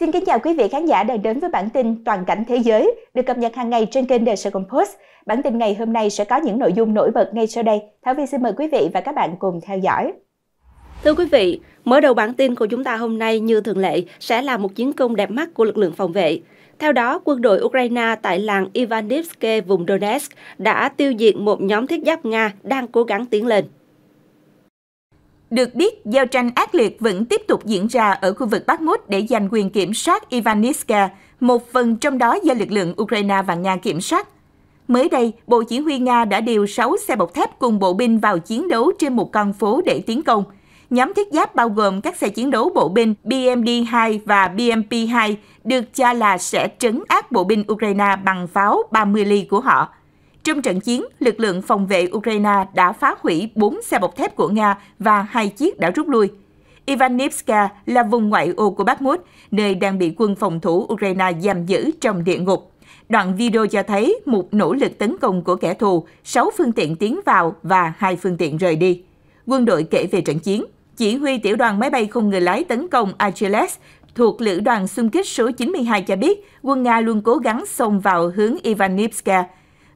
Xin kính chào quý vị khán giả đang đến với bản tin Toàn cảnh thế giới được cập nhật hàng ngày trên kênh The Saigon Post. Bản tin ngày hôm nay sẽ có những nội dung nổi bật ngay sau đây. Thảo Vi xin mời quý vị và các bạn cùng theo dõi. Thưa quý vị, mở đầu bản tin của chúng ta hôm nay như thường lệ sẽ là một chiến công đẹp mắt của lực lượng phòng vệ. Theo đó, quân đội Ukraine tại làng Ivanivske vùng Donetsk đã tiêu diệt một nhóm thiết giáp Nga đang cố gắng tiến lên. Được biết, giao tranh ác liệt vẫn tiếp tục diễn ra ở khu vực bắc mút để giành quyền kiểm soát Ivanivska, một phần trong đó do lực lượng Ukraine và Nga kiểm soát. Mới đây, Bộ Chỉ huy Nga đã điều 6 xe bọc thép cùng bộ binh vào chiến đấu trên một con phố để tiến công. Nhóm thiết giáp bao gồm các xe chiến đấu bộ binh BMD-2 và BMP-2 được cho là sẽ trấn áp bộ binh Ukraine bằng pháo 30 ly của họ. Trong trận chiến, lực lượng phòng vệ Ukraine đã phá hủy 4 xe bọc thép của Nga và hai chiếc đã rút lui. Ivanivska là vùng ngoại ô của Bakhmut, nơi đang bị quân phòng thủ Ukraine giam giữ trong địa ngục. Đoạn video cho thấy một nỗ lực tấn công của kẻ thù, 6 phương tiện tiến vào và hai phương tiện rời đi. Quân đội kể về trận chiến, chỉ huy tiểu đoàn máy bay không người lái tấn công Achilles thuộc lữ đoàn xung kích số 92 cho biết quân Nga luôn cố gắng xông vào hướng Ivanivska,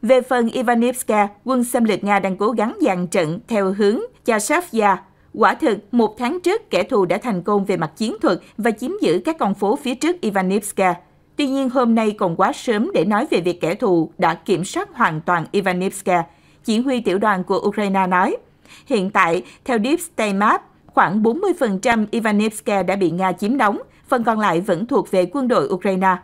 về phần Ivanivska, quân xâm lược Nga đang cố gắng dàn trận theo hướng Yashevya. Quả thực, một tháng trước, kẻ thù đã thành công về mặt chiến thuật và chiếm giữ các con phố phía trước Ivanivska. Tuy nhiên, hôm nay còn quá sớm để nói về việc kẻ thù đã kiểm soát hoàn toàn Ivanivska, chỉ huy tiểu đoàn của Ukraine nói. Hiện tại, theo Deep State Map, khoảng 40% Ivanivska đã bị Nga chiếm đóng, phần còn lại vẫn thuộc về quân đội Ukraine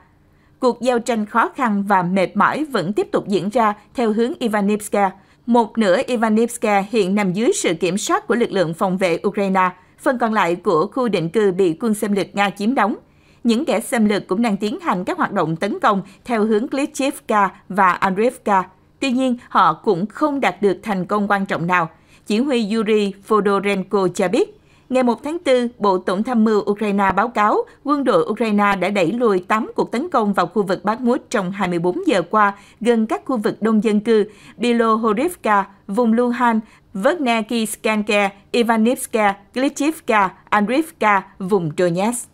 cuộc giao tranh khó khăn và mệt mỏi vẫn tiếp tục diễn ra theo hướng Ivanivska. Một nửa Ivanivska hiện nằm dưới sự kiểm soát của lực lượng phòng vệ Ukraine, phần còn lại của khu định cư bị quân xâm lược Nga chiếm đóng. Những kẻ xâm lược cũng đang tiến hành các hoạt động tấn công theo hướng Klitschivka và Andreevka. Tuy nhiên, họ cũng không đạt được thành công quan trọng nào. Chỉ huy Yuri Fodorenko cho biết, Ngày 1 tháng 4, Bộ Tổng tham mưu Ukraine báo cáo quân đội Ukraine đã đẩy lùi 8 cuộc tấn công vào khu vực Bakhmut trong 24 giờ qua gần các khu vực đông dân cư Bilohorivka, vùng Luhansk, Luhan, Verknekiskanke, Ivanivska, Glitchivka, Andrivka, vùng Donetsk.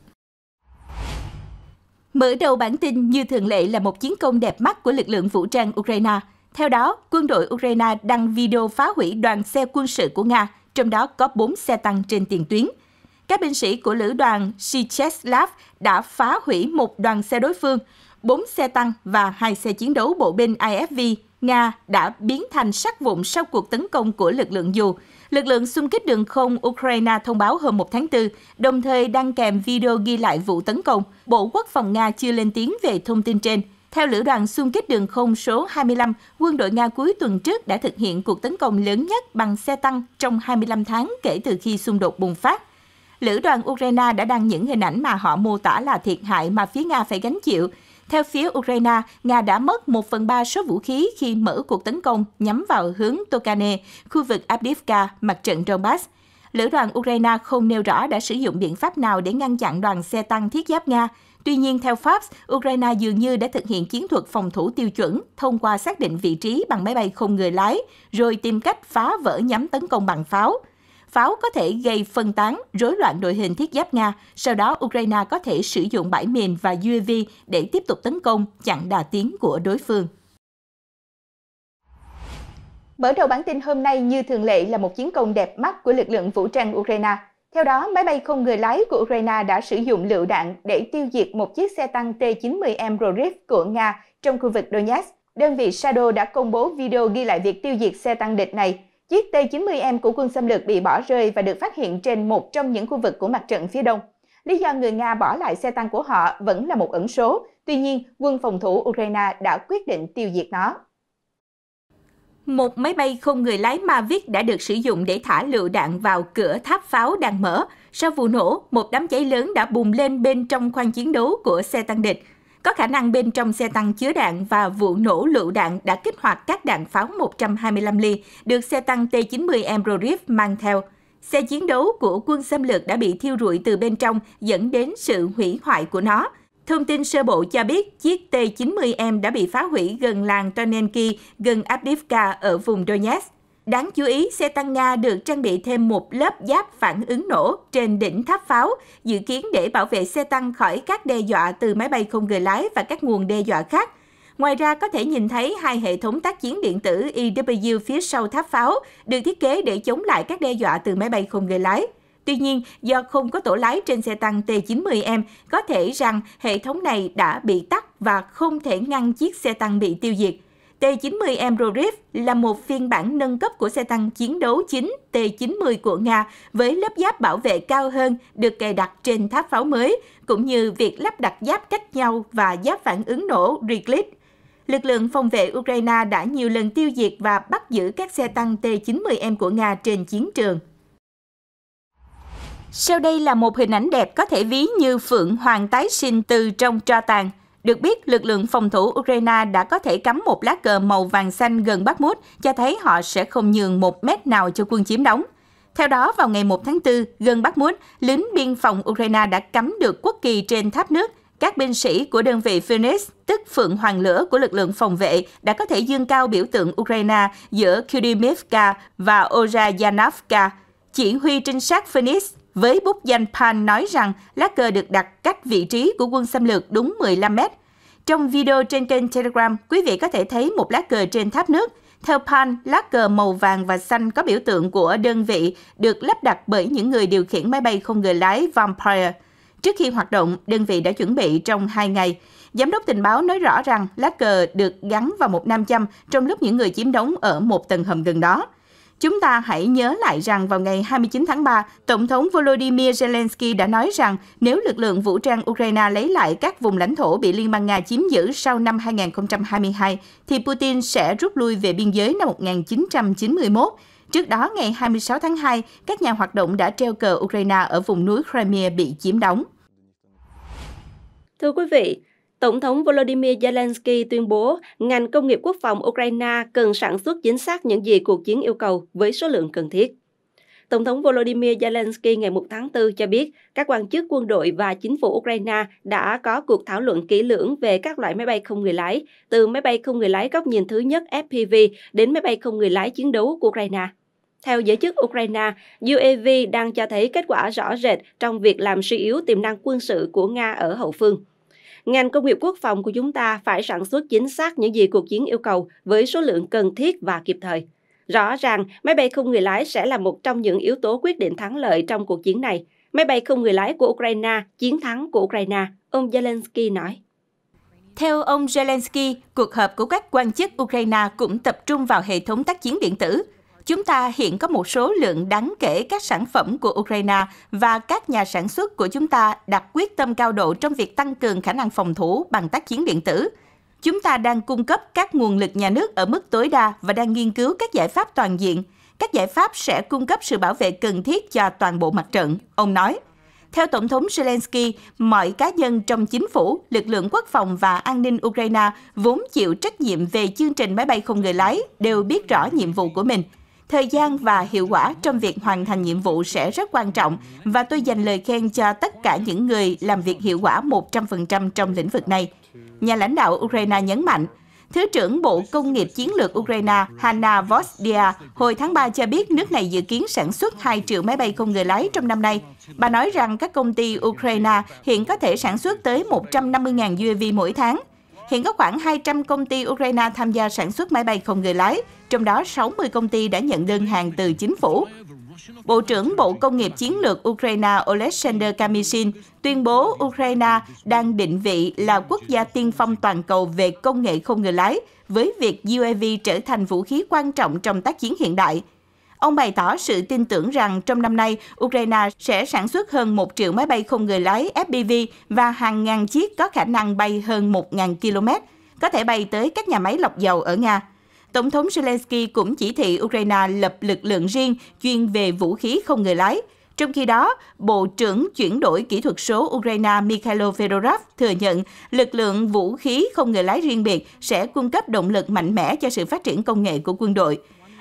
Mở đầu bản tin như thường lệ là một chiến công đẹp mắt của lực lượng vũ trang Ukraine. Theo đó, quân đội Ukraine đăng video phá hủy đoàn xe quân sự của Nga – trong đó có 4 xe tăng trên tiền tuyến. Các binh sĩ của lữ đoàn Sicheslav đã phá hủy một đoàn xe đối phương, 4 xe tăng và hai xe chiến đấu bộ binh IFV Nga đã biến thành sắc vụn sau cuộc tấn công của lực lượng dù. Lực lượng xung kích đường không Ukraine thông báo hôm 1 tháng 4, đồng thời đăng kèm video ghi lại vụ tấn công. Bộ Quốc phòng Nga chưa lên tiếng về thông tin trên. Theo Lữ đoàn xung kích đường không số 25, quân đội Nga cuối tuần trước đã thực hiện cuộc tấn công lớn nhất bằng xe tăng trong 25 tháng kể từ khi xung đột bùng phát. Lữ đoàn Ukraine đã đăng những hình ảnh mà họ mô tả là thiệt hại mà phía Nga phải gánh chịu. Theo phía Ukraine, Nga đã mất 1 phần 3 số vũ khí khi mở cuộc tấn công nhắm vào hướng Tokane, khu vực Abdivka, mặt trận Donbass. Lữ đoàn Ukraine không nêu rõ đã sử dụng biện pháp nào để ngăn chặn đoàn xe tăng thiết giáp Nga. Tuy nhiên, theo Pháp, Ukraine dường như đã thực hiện chiến thuật phòng thủ tiêu chuẩn thông qua xác định vị trí bằng máy bay không người lái, rồi tìm cách phá vỡ nhắm tấn công bằng pháo. Pháo có thể gây phân tán, rối loạn đội hình thiết giáp Nga, sau đó Ukraine có thể sử dụng bãi mìn và UAV để tiếp tục tấn công, chặn đà tiến của đối phương. Mở đầu bản tin hôm nay như thường lệ là một chiến công đẹp mắt của lực lượng vũ trang Ukraine – theo đó, máy bay không người lái của Ukraine đã sử dụng lựu đạn để tiêu diệt một chiếc xe tăng T-90M Rorif của Nga trong khu vực Donetsk. Đơn vị Shadow đã công bố video ghi lại việc tiêu diệt xe tăng địch này. Chiếc T-90M của quân xâm lược bị bỏ rơi và được phát hiện trên một trong những khu vực của mặt trận phía đông. Lý do người Nga bỏ lại xe tăng của họ vẫn là một ẩn số, tuy nhiên quân phòng thủ Ukraine đã quyết định tiêu diệt nó. Một máy bay không người lái Mavic đã được sử dụng để thả lựu đạn vào cửa tháp pháo đang mở. Sau vụ nổ, một đám cháy lớn đã bùng lên bên trong khoang chiến đấu của xe tăng địch. Có khả năng bên trong xe tăng chứa đạn và vụ nổ lựu đạn đã kích hoạt các đạn pháo 125 ly được xe tăng T-90 Embraer mang theo. Xe chiến đấu của quân xâm lược đã bị thiêu rụi từ bên trong dẫn đến sự hủy hoại của nó. Thông tin sơ bộ cho biết chiếc T-90M đã bị phá hủy gần làng Tonenki, gần Abdivka ở vùng Donetsk. Đáng chú ý, xe tăng Nga được trang bị thêm một lớp giáp phản ứng nổ trên đỉnh tháp pháo, dự kiến để bảo vệ xe tăng khỏi các đe dọa từ máy bay không người lái và các nguồn đe dọa khác. Ngoài ra, có thể nhìn thấy hai hệ thống tác chiến điện tử EW phía sau tháp pháo được thiết kế để chống lại các đe dọa từ máy bay không người lái. Tuy nhiên, do không có tổ lái trên xe tăng T90M, có thể rằng hệ thống này đã bị tắt và không thể ngăn chiếc xe tăng bị tiêu diệt. T-90M Rorif là một phiên bản nâng cấp của xe tăng chiến đấu chính T-90 của Nga với lớp giáp bảo vệ cao hơn được cài đặt trên tháp pháo mới, cũng như việc lắp đặt giáp cách nhau và giáp phản ứng nổ Riglit. Lực lượng phòng vệ Ukraine đã nhiều lần tiêu diệt và bắt giữ các xe tăng T-90M của Nga trên chiến trường. Sau đây là một hình ảnh đẹp có thể ví như phượng hoàng tái sinh từ trong tro tàn. Được biết, lực lượng phòng thủ Ukraine đã có thể cắm một lá cờ màu vàng xanh gần bắc mút, cho thấy họ sẽ không nhường một mét nào cho quân chiếm đóng. Theo đó, vào ngày 1 tháng 4, gần bắc mút lính biên phòng Ukraine đã cắm được quốc kỳ trên tháp nước. Các binh sĩ của đơn vị Phoenix, tức Phượng Hoàng Lửa của lực lượng phòng vệ, đã có thể dương cao biểu tượng Ukraine giữa Kudymivka và Ozayanavka. Chỉ huy trinh sát Phoenix với bút danh Pan nói rằng lá cờ được đặt cách vị trí của quân xâm lược đúng 15 mét. Trong video trên kênh Telegram, quý vị có thể thấy một lá cờ trên tháp nước. Theo Pan, lá cờ màu vàng và xanh có biểu tượng của đơn vị được lắp đặt bởi những người điều khiển máy bay không người lái Vampire. Trước khi hoạt động, đơn vị đã chuẩn bị trong 2 ngày. Giám đốc tình báo nói rõ rằng lá cờ được gắn vào một nam châm trong lúc những người chiếm đóng ở một tầng hầm gần đó. Chúng ta hãy nhớ lại rằng vào ngày 29 tháng 3, Tổng thống Volodymyr Zelensky đã nói rằng nếu lực lượng vũ trang Ukraine lấy lại các vùng lãnh thổ bị Liên bang Nga chiếm giữ sau năm 2022, thì Putin sẽ rút lui về biên giới năm 1991. Trước đó, ngày 26 tháng 2, các nhà hoạt động đã treo cờ Ukraine ở vùng núi Crimea bị chiếm đóng. Thưa quý vị, Tổng thống Volodymyr Zelensky tuyên bố ngành công nghiệp quốc phòng Ukraine cần sản xuất chính xác những gì cuộc chiến yêu cầu với số lượng cần thiết. Tổng thống Volodymyr Zelensky ngày 1 tháng 4 cho biết các quan chức quân đội và chính phủ Ukraine đã có cuộc thảo luận kỹ lưỡng về các loại máy bay không người lái, từ máy bay không người lái góc nhìn thứ nhất FPV đến máy bay không người lái chiến đấu của Ukraine. Theo giới chức Ukraine, UAV đang cho thấy kết quả rõ rệt trong việc làm suy yếu tiềm năng quân sự của Nga ở hậu phương ngành công nghiệp quốc phòng của chúng ta phải sản xuất chính xác những gì cuộc chiến yêu cầu với số lượng cần thiết và kịp thời. Rõ ràng, máy bay không người lái sẽ là một trong những yếu tố quyết định thắng lợi trong cuộc chiến này. Máy bay không người lái của Ukraine, chiến thắng của Ukraine, ông Zelensky nói. Theo ông Zelensky, cuộc họp của các quan chức Ukraine cũng tập trung vào hệ thống tác chiến điện tử, chúng ta hiện có một số lượng đáng kể các sản phẩm của Ukraine và các nhà sản xuất của chúng ta đặt quyết tâm cao độ trong việc tăng cường khả năng phòng thủ bằng tác chiến điện tử. Chúng ta đang cung cấp các nguồn lực nhà nước ở mức tối đa và đang nghiên cứu các giải pháp toàn diện. Các giải pháp sẽ cung cấp sự bảo vệ cần thiết cho toàn bộ mặt trận, ông nói. Theo Tổng thống Zelensky, mọi cá nhân trong chính phủ, lực lượng quốc phòng và an ninh Ukraine vốn chịu trách nhiệm về chương trình máy bay không người lái đều biết rõ nhiệm vụ của mình – thời gian và hiệu quả trong việc hoàn thành nhiệm vụ sẽ rất quan trọng và tôi dành lời khen cho tất cả những người làm việc hiệu quả 100% trong lĩnh vực này. Nhà lãnh đạo Ukraine nhấn mạnh, Thứ trưởng Bộ Công nghiệp Chiến lược Ukraine Hanna Vosdia hồi tháng 3 cho biết nước này dự kiến sản xuất 2 triệu máy bay không người lái trong năm nay. Bà nói rằng các công ty Ukraine hiện có thể sản xuất tới 150.000 UAV mỗi tháng, Hiện có khoảng 200 công ty Ukraine tham gia sản xuất máy bay không người lái, trong đó 60 công ty đã nhận đơn hàng từ chính phủ. Bộ trưởng Bộ Công nghiệp Chiến lược Ukraine Oleksandr Kamyshin tuyên bố Ukraine đang định vị là quốc gia tiên phong toàn cầu về công nghệ không người lái, với việc UAV trở thành vũ khí quan trọng trong tác chiến hiện đại – Ông bày tỏ sự tin tưởng rằng trong năm nay, Ukraine sẽ sản xuất hơn 1 triệu máy bay không người lái FPV và hàng ngàn chiếc có khả năng bay hơn 1.000 km, có thể bay tới các nhà máy lọc dầu ở Nga. Tổng thống Zelensky cũng chỉ thị Ukraine lập lực lượng riêng chuyên về vũ khí không người lái. Trong khi đó, Bộ trưởng chuyển đổi kỹ thuật số Ukraine Mikhailo Fedorov thừa nhận lực lượng vũ khí không người lái riêng biệt sẽ cung cấp động lực mạnh mẽ cho sự phát triển công nghệ của quân đội.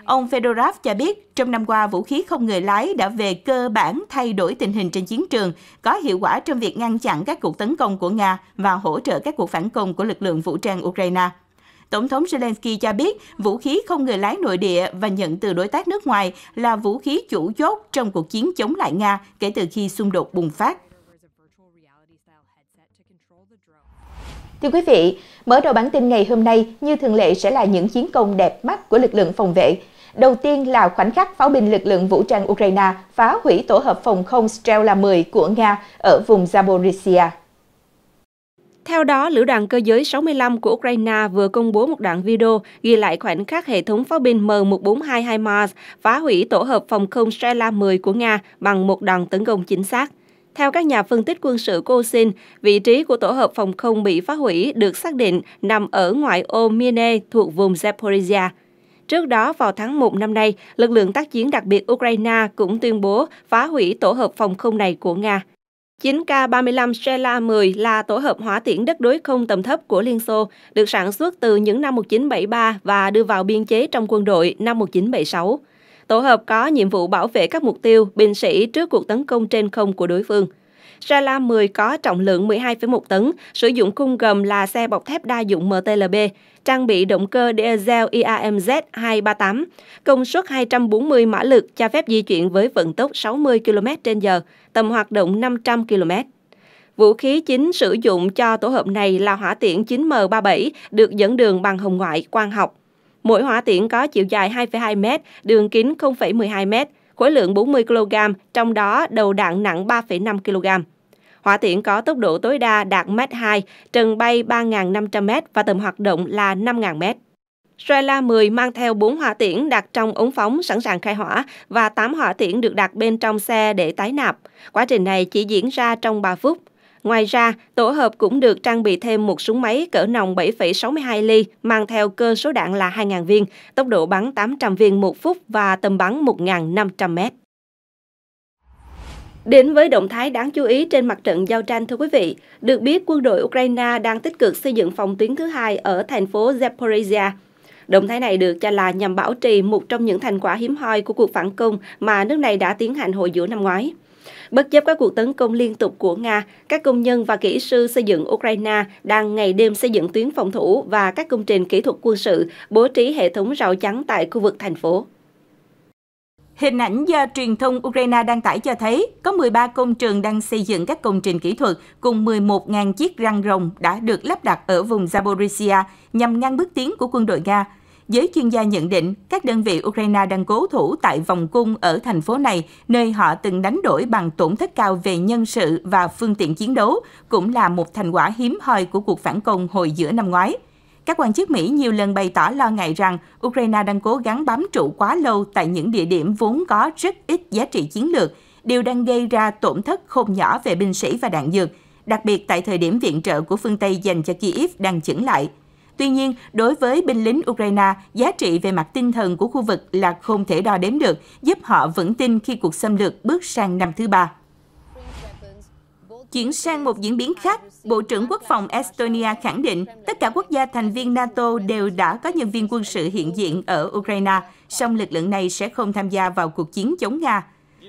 Ông Fedorov cho biết, trong năm qua, vũ khí không người lái đã về cơ bản thay đổi tình hình trên chiến trường, có hiệu quả trong việc ngăn chặn các cuộc tấn công của Nga và hỗ trợ các cuộc phản công của lực lượng vũ trang Ukraine. Tổng thống Zelensky cho biết vũ khí không người lái nội địa và nhận từ đối tác nước ngoài là vũ khí chủ chốt trong cuộc chiến chống lại Nga kể từ khi xung đột bùng phát. Thưa quý vị, mở đầu bản tin ngày hôm nay như thường lệ sẽ là những chiến công đẹp mắt của lực lượng phòng vệ. Đầu tiên là khoảnh khắc pháo binh lực lượng vũ trang Ukraine phá hủy tổ hợp phòng không Strela 10 của Nga ở vùng Zaporizhia. Theo đó, Lữ đoàn cơ giới 65 của Ukraine vừa công bố một đoạn video ghi lại khoảnh khắc hệ thống pháo binh M1422 Mars phá hủy tổ hợp phòng không Strela 10 của Nga bằng một đòn tấn công chính xác. Theo các nhà phân tích quân sự của vị trí của tổ hợp phòng không bị phá hủy được xác định nằm ở ngoại ô Mine thuộc vùng Zaporizhia. Trước đó, vào tháng 1 năm nay, lực lượng tác chiến đặc biệt Ukraine cũng tuyên bố phá hủy tổ hợp phòng không này của Nga. 9K-35 Strela 10 là tổ hợp hỏa tiễn đất đối không tầm thấp của Liên Xô, được sản xuất từ những năm 1973 và đưa vào biên chế trong quân đội năm 1976. Tổ hợp có nhiệm vụ bảo vệ các mục tiêu, binh sĩ trước cuộc tấn công trên không của đối phương. Sala 10 có trọng lượng 12,1 tấn, sử dụng khung gầm là xe bọc thép đa dụng MTLB, trang bị động cơ diesel IAMZ 238, công suất 240 mã lực cho phép di chuyển với vận tốc 60 km/h, tầm hoạt động 500 km. Vũ khí chính sử dụng cho tổ hợp này là hỏa tiễn 9M37 được dẫn đường bằng hồng ngoại quang học. Mỗi hỏa tiễn có chiều dài 2,2 m, đường kính 0,12 m, khối lượng 40 kg, trong đó đầu đạn nặng 3,5 kg. Hỏa tiễn có tốc độ tối đa đạt Mach 2, trần bay 3.500m và tầm hoạt động là 5.000m. Strela 10 mang theo 4 hỏa tiễn đặt trong ống phóng sẵn sàng khai hỏa và 8 hỏa tiễn được đặt bên trong xe để tái nạp. Quá trình này chỉ diễn ra trong 3 phút. Ngoài ra, tổ hợp cũng được trang bị thêm một súng máy cỡ nòng 7,62 ly, mang theo cơ số đạn là 2.000 viên, tốc độ bắn 800 viên một phút và tầm bắn 1.500 mét. Đến với động thái đáng chú ý trên mặt trận giao tranh thưa quý vị, được biết quân đội Ukraine đang tích cực xây dựng phòng tuyến thứ hai ở thành phố Zaporizhia. Động thái này được cho là nhằm bảo trì một trong những thành quả hiếm hoi của cuộc phản công mà nước này đã tiến hành hồi giữa năm ngoái. Bất chấp các cuộc tấn công liên tục của Nga, các công nhân và kỹ sư xây dựng Ukraine đang ngày đêm xây dựng tuyến phòng thủ và các công trình kỹ thuật quân sự, bố trí hệ thống rào chắn tại khu vực thành phố. Hình ảnh do truyền thông Ukraine đăng tải cho thấy có 13 công trường đang xây dựng các công trình kỹ thuật cùng 11.000 chiếc răng rồng đã được lắp đặt ở vùng Zaporizhia nhằm ngăn bước tiến của quân đội Nga Giới chuyên gia nhận định, các đơn vị Ukraine đang cố thủ tại vòng cung ở thành phố này, nơi họ từng đánh đổi bằng tổn thất cao về nhân sự và phương tiện chiến đấu, cũng là một thành quả hiếm hoi của cuộc phản công hồi giữa năm ngoái. Các quan chức Mỹ nhiều lần bày tỏ lo ngại rằng Ukraine đang cố gắng bám trụ quá lâu tại những địa điểm vốn có rất ít giá trị chiến lược, điều đang gây ra tổn thất không nhỏ về binh sĩ và đạn dược, đặc biệt tại thời điểm viện trợ của phương Tây dành cho Kyiv đang chững lại. Tuy nhiên, đối với binh lính Ukraine, giá trị về mặt tinh thần của khu vực là không thể đo đếm được, giúp họ vững tin khi cuộc xâm lược bước sang năm thứ ba. Chuyển sang một diễn biến khác, Bộ trưởng Quốc phòng Estonia khẳng định tất cả quốc gia thành viên NATO đều đã có nhân viên quân sự hiện diện ở Ukraine, song lực lượng này sẽ không tham gia vào cuộc chiến chống Nga.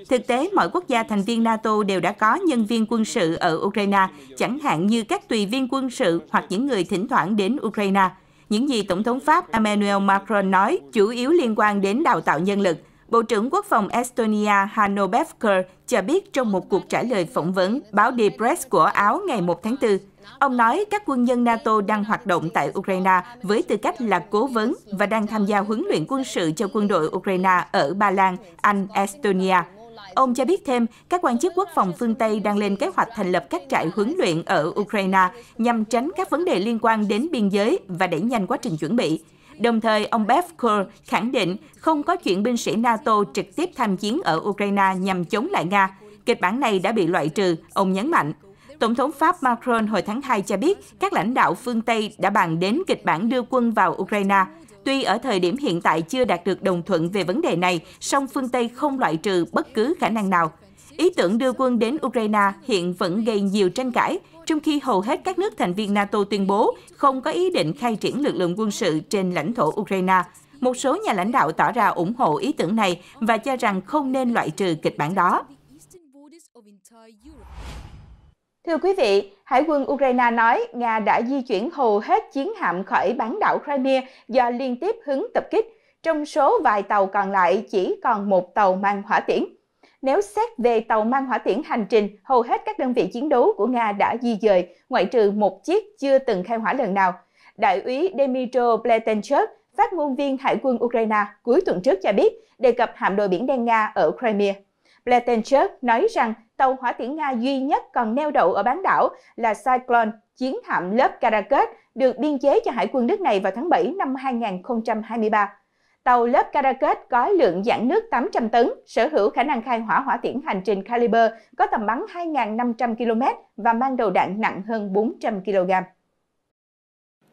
Thực tế, mọi quốc gia thành viên NATO đều đã có nhân viên quân sự ở Ukraine, chẳng hạn như các tùy viên quân sự hoặc những người thỉnh thoảng đến Ukraine. Những gì Tổng thống Pháp Emmanuel Macron nói chủ yếu liên quan đến đào tạo nhân lực. Bộ trưởng Quốc phòng Estonia Hanno Bevker cho biết trong một cuộc trả lời phỏng vấn báo the Press của Áo ngày 1 tháng 4. Ông nói các quân nhân NATO đang hoạt động tại Ukraine với tư cách là cố vấn và đang tham gia huấn luyện quân sự cho quân đội Ukraine ở Ba Lan, Anh, Estonia, Ông cho biết thêm, các quan chức quốc phòng phương Tây đang lên kế hoạch thành lập các trại huấn luyện ở Ukraine nhằm tránh các vấn đề liên quan đến biên giới và đẩy nhanh quá trình chuẩn bị. Đồng thời, ông Bev Kerr khẳng định không có chuyện binh sĩ NATO trực tiếp tham chiến ở Ukraine nhằm chống lại Nga. Kịch bản này đã bị loại trừ, ông nhấn mạnh. Tổng thống Pháp Macron hồi tháng 2 cho biết các lãnh đạo phương Tây đã bàn đến kịch bản đưa quân vào Ukraine – Tuy ở thời điểm hiện tại chưa đạt được đồng thuận về vấn đề này, song phương Tây không loại trừ bất cứ khả năng nào. Ý tưởng đưa quân đến Ukraine hiện vẫn gây nhiều tranh cãi, trong khi hầu hết các nước thành viên NATO tuyên bố không có ý định khai triển lực lượng quân sự trên lãnh thổ Ukraine. Một số nhà lãnh đạo tỏ ra ủng hộ ý tưởng này và cho rằng không nên loại trừ kịch bản đó. Thưa quý vị, Hải quân Ukraine nói Nga đã di chuyển hầu hết chiến hạm khỏi bán đảo Crimea do liên tiếp hứng tập kích. Trong số vài tàu còn lại chỉ còn một tàu mang hỏa tiễn. Nếu xét về tàu mang hỏa tiễn hành trình, hầu hết các đơn vị chiến đấu của Nga đã di dời, ngoại trừ một chiếc chưa từng khai hỏa lần nào. Đại úy Dmitro Pletenchuk, phát ngôn viên Hải quân Ukraine cuối tuần trước cho biết đề cập hạm đội biển đen Nga ở Crimea. Pletenchuk nói rằng tàu hỏa tiễn Nga duy nhất còn neo đậu ở bán đảo là Cyclone, chiến hạm lớp Karakut, được biên chế cho Hải quân nước này vào tháng 7 năm 2023. Tàu lớp Karakut có lượng giãn nước 800 tấn, sở hữu khả năng khai hỏa hỏa tiễn hành trình caliber có tầm bắn 2.500 km và mang đầu đạn nặng hơn 400 kg.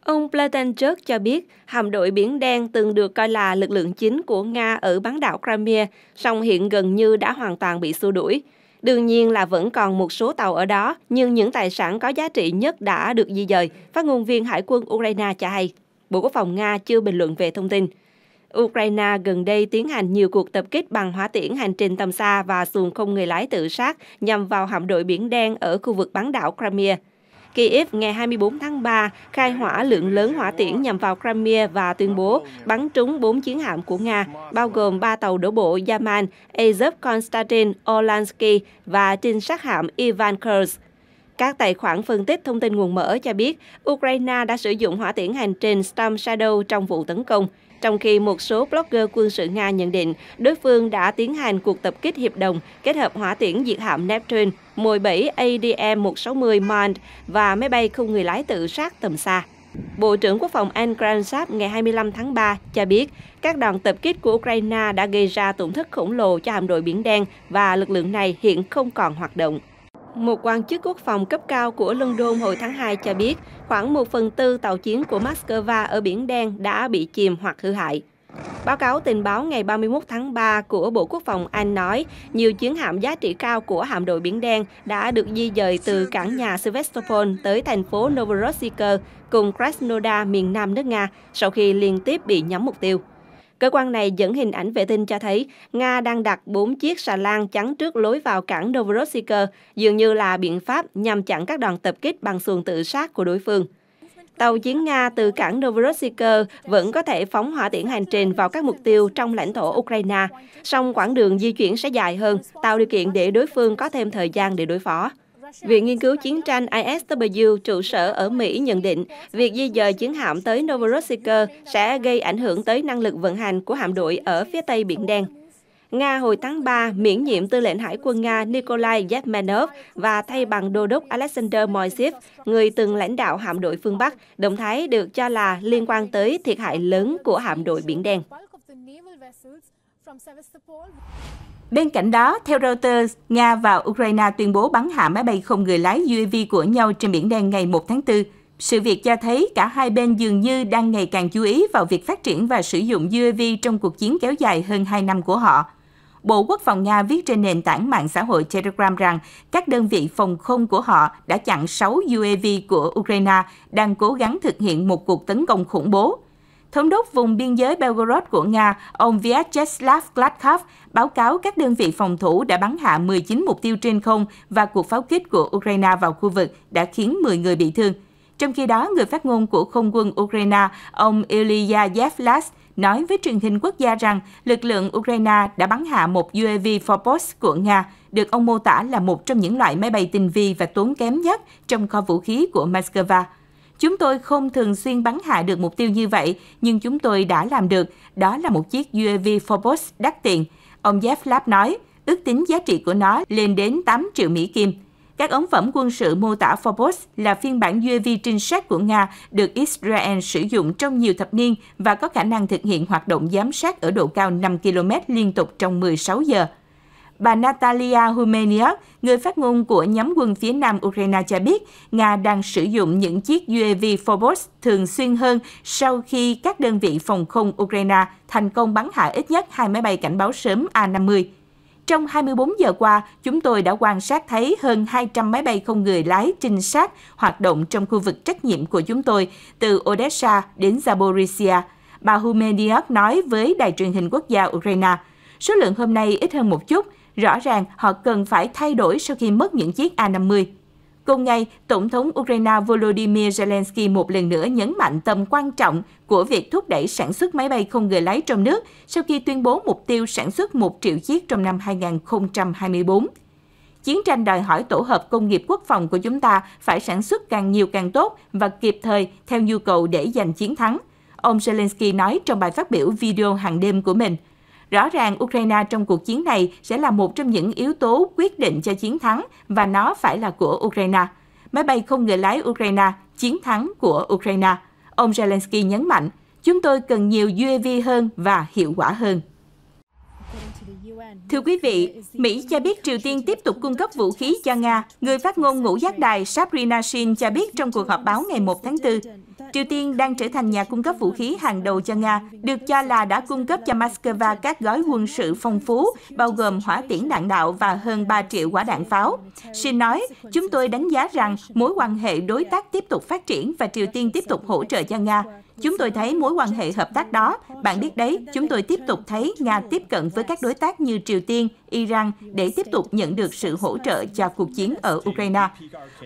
Ông Platenchuk cho biết hạm đội Biển Đen từng được coi là lực lượng chính của Nga ở bán đảo Crimea, song hiện gần như đã hoàn toàn bị xua đuổi. Đương nhiên là vẫn còn một số tàu ở đó, nhưng những tài sản có giá trị nhất đã được di dời, phát ngôn viên Hải quân Ukraine cho hay. Bộ Quốc phòng Nga chưa bình luận về thông tin. Ukraine gần đây tiến hành nhiều cuộc tập kích bằng hỏa tiễn hành trình tầm xa và xuồng không người lái tự sát nhằm vào hạm đội Biển Đen ở khu vực bán đảo Crimea. Kiev ngày 24 tháng 3 khai hỏa lượng lớn hỏa tiễn nhằm vào Crimea và tuyên bố bắn trúng 4 chiến hạm của Nga, bao gồm 3 tàu đổ bộ Yaman, Azov Konstantin Olansky và trinh sát hạm Ivan Kurz. Các tài khoản phân tích thông tin nguồn mở cho biết Ukraine đã sử dụng hỏa tiễn hành trình Storm Shadow trong vụ tấn công trong khi một số blogger quân sự Nga nhận định đối phương đã tiến hành cuộc tập kích hiệp đồng kết hợp hỏa tiễn diệt hạm Neptune, mồi bẫy ADM-160 Mand và máy bay không người lái tự sát tầm xa. Bộ trưởng Quốc phòng Anh Gransap ngày 25 tháng 3 cho biết các đòn tập kích của Ukraine đã gây ra tổn thất khổng lồ cho hạm đội Biển Đen và lực lượng này hiện không còn hoạt động. Một quan chức quốc phòng cấp cao của London hồi tháng 2 cho biết khoảng 1 phần tư tàu chiến của Moscow ở Biển Đen đã bị chìm hoặc hư hại. Báo cáo tình báo ngày 31 tháng 3 của Bộ Quốc phòng Anh nói nhiều chiến hạm giá trị cao của hạm đội Biển Đen đã được di dời từ cảng nhà Sevastopol tới thành phố Novorossiysk cùng Krasnodar miền nam nước Nga sau khi liên tiếp bị nhắm mục tiêu. Cơ quan này dẫn hình ảnh vệ tinh cho thấy Nga đang đặt 4 chiếc xà lan chắn trước lối vào cảng Novorossiysk, dường như là biện pháp nhằm chặn các đoàn tập kích bằng xuồng tự sát của đối phương. Tàu chiến Nga từ cảng Novorossiysk vẫn có thể phóng hỏa tiễn hành trình vào các mục tiêu trong lãnh thổ Ukraine, song quãng đường di chuyển sẽ dài hơn, tạo điều kiện để đối phương có thêm thời gian để đối phó. Viện Nghiên cứu Chiến tranh ISW trụ sở ở Mỹ nhận định việc di dời chiến hạm tới Novorossiysk sẽ gây ảnh hưởng tới năng lực vận hành của hạm đội ở phía Tây Biển Đen. Nga hồi tháng 3 miễn nhiệm tư lệnh Hải quân Nga Nikolai Yevmenov và thay bằng đô đốc Alexander Moiseev, người từng lãnh đạo hạm đội phương Bắc, động thái được cho là liên quan tới thiệt hại lớn của hạm đội Biển Đen. Bên cạnh đó, theo Reuters, Nga và Ukraine tuyên bố bắn hạ máy bay không người lái UAV của nhau trên Biển Đen ngày 1 tháng 4. Sự việc cho thấy cả hai bên dường như đang ngày càng chú ý vào việc phát triển và sử dụng UAV trong cuộc chiến kéo dài hơn 2 năm của họ. Bộ Quốc phòng Nga viết trên nền tảng mạng xã hội Telegram rằng các đơn vị phòng không của họ đã chặn 6 UAV của Ukraine đang cố gắng thực hiện một cuộc tấn công khủng bố. Thống đốc vùng biên giới Belgorod của Nga, ông Vyacheslav Gladkov, báo cáo các đơn vị phòng thủ đã bắn hạ 19 mục tiêu trên không và cuộc pháo kích của Ukraine vào khu vực đã khiến 10 người bị thương. Trong khi đó, người phát ngôn của không quân Ukraine, ông Ilya Yevlas, nói với truyền hình quốc gia rằng lực lượng Ukraine đã bắn hạ một UAV Phobos của Nga, được ông mô tả là một trong những loại máy bay tinh vi và tốn kém nhất trong kho vũ khí của Moscow. Chúng tôi không thường xuyên bắn hạ được mục tiêu như vậy, nhưng chúng tôi đã làm được. Đó là một chiếc UAV Phobos đắt tiền. Ông Jeff Lab nói, ước tính giá trị của nó lên đến 8 triệu Mỹ Kim. Các ống phẩm quân sự mô tả Phobos là phiên bản UAV trinh sát của Nga được Israel sử dụng trong nhiều thập niên và có khả năng thực hiện hoạt động giám sát ở độ cao 5 km liên tục trong 16 giờ. Bà Natalia Humeniuk, người phát ngôn của nhóm quân phía Nam Ukraine cho biết, Nga đang sử dụng những chiếc UAV Phobos thường xuyên hơn sau khi các đơn vị phòng không Ukraine thành công bắn hạ ít nhất hai máy bay cảnh báo sớm A-50. Trong 24 giờ qua, chúng tôi đã quan sát thấy hơn 200 máy bay không người lái trinh sát hoạt động trong khu vực trách nhiệm của chúng tôi, từ Odessa đến Zaporizhia. Bà Humeniuk nói với đài truyền hình quốc gia Ukraine, số lượng hôm nay ít hơn một chút, Rõ ràng họ cần phải thay đổi sau khi mất những chiếc A-50. Cùng ngày, Tổng thống Ukraine Volodymyr Zelensky một lần nữa nhấn mạnh tầm quan trọng của việc thúc đẩy sản xuất máy bay không người lái trong nước sau khi tuyên bố mục tiêu sản xuất 1 triệu chiếc trong năm 2024. Chiến tranh đòi hỏi tổ hợp công nghiệp quốc phòng của chúng ta phải sản xuất càng nhiều càng tốt và kịp thời theo nhu cầu để giành chiến thắng. Ông Zelensky nói trong bài phát biểu video hàng đêm của mình – Rõ ràng Ukraine trong cuộc chiến này sẽ là một trong những yếu tố quyết định cho chiến thắng và nó phải là của Ukraine. Máy bay không người lái Ukraine, chiến thắng của Ukraine. Ông Zelensky nhấn mạnh, chúng tôi cần nhiều UAV hơn và hiệu quả hơn. Thưa quý vị, Mỹ cho biết Triều Tiên tiếp tục cung cấp vũ khí cho Nga. Người phát ngôn ngũ giác đài Sabrina Shin cho biết trong cuộc họp báo ngày 1 tháng 4, Triều Tiên đang trở thành nhà cung cấp vũ khí hàng đầu cho Nga, được cho là đã cung cấp cho Moscow các gói quân sự phong phú, bao gồm hỏa tiễn đạn đạo và hơn 3 triệu quả đạn pháo. Xin nói, chúng tôi đánh giá rằng mối quan hệ đối tác tiếp tục phát triển và Triều Tiên tiếp tục hỗ trợ cho Nga. Chúng tôi thấy mối quan hệ hợp tác đó. Bạn biết đấy, chúng tôi tiếp tục thấy Nga tiếp cận với các đối tác như Triều Tiên, Iran để tiếp tục nhận được sự hỗ trợ cho cuộc chiến ở Ukraine.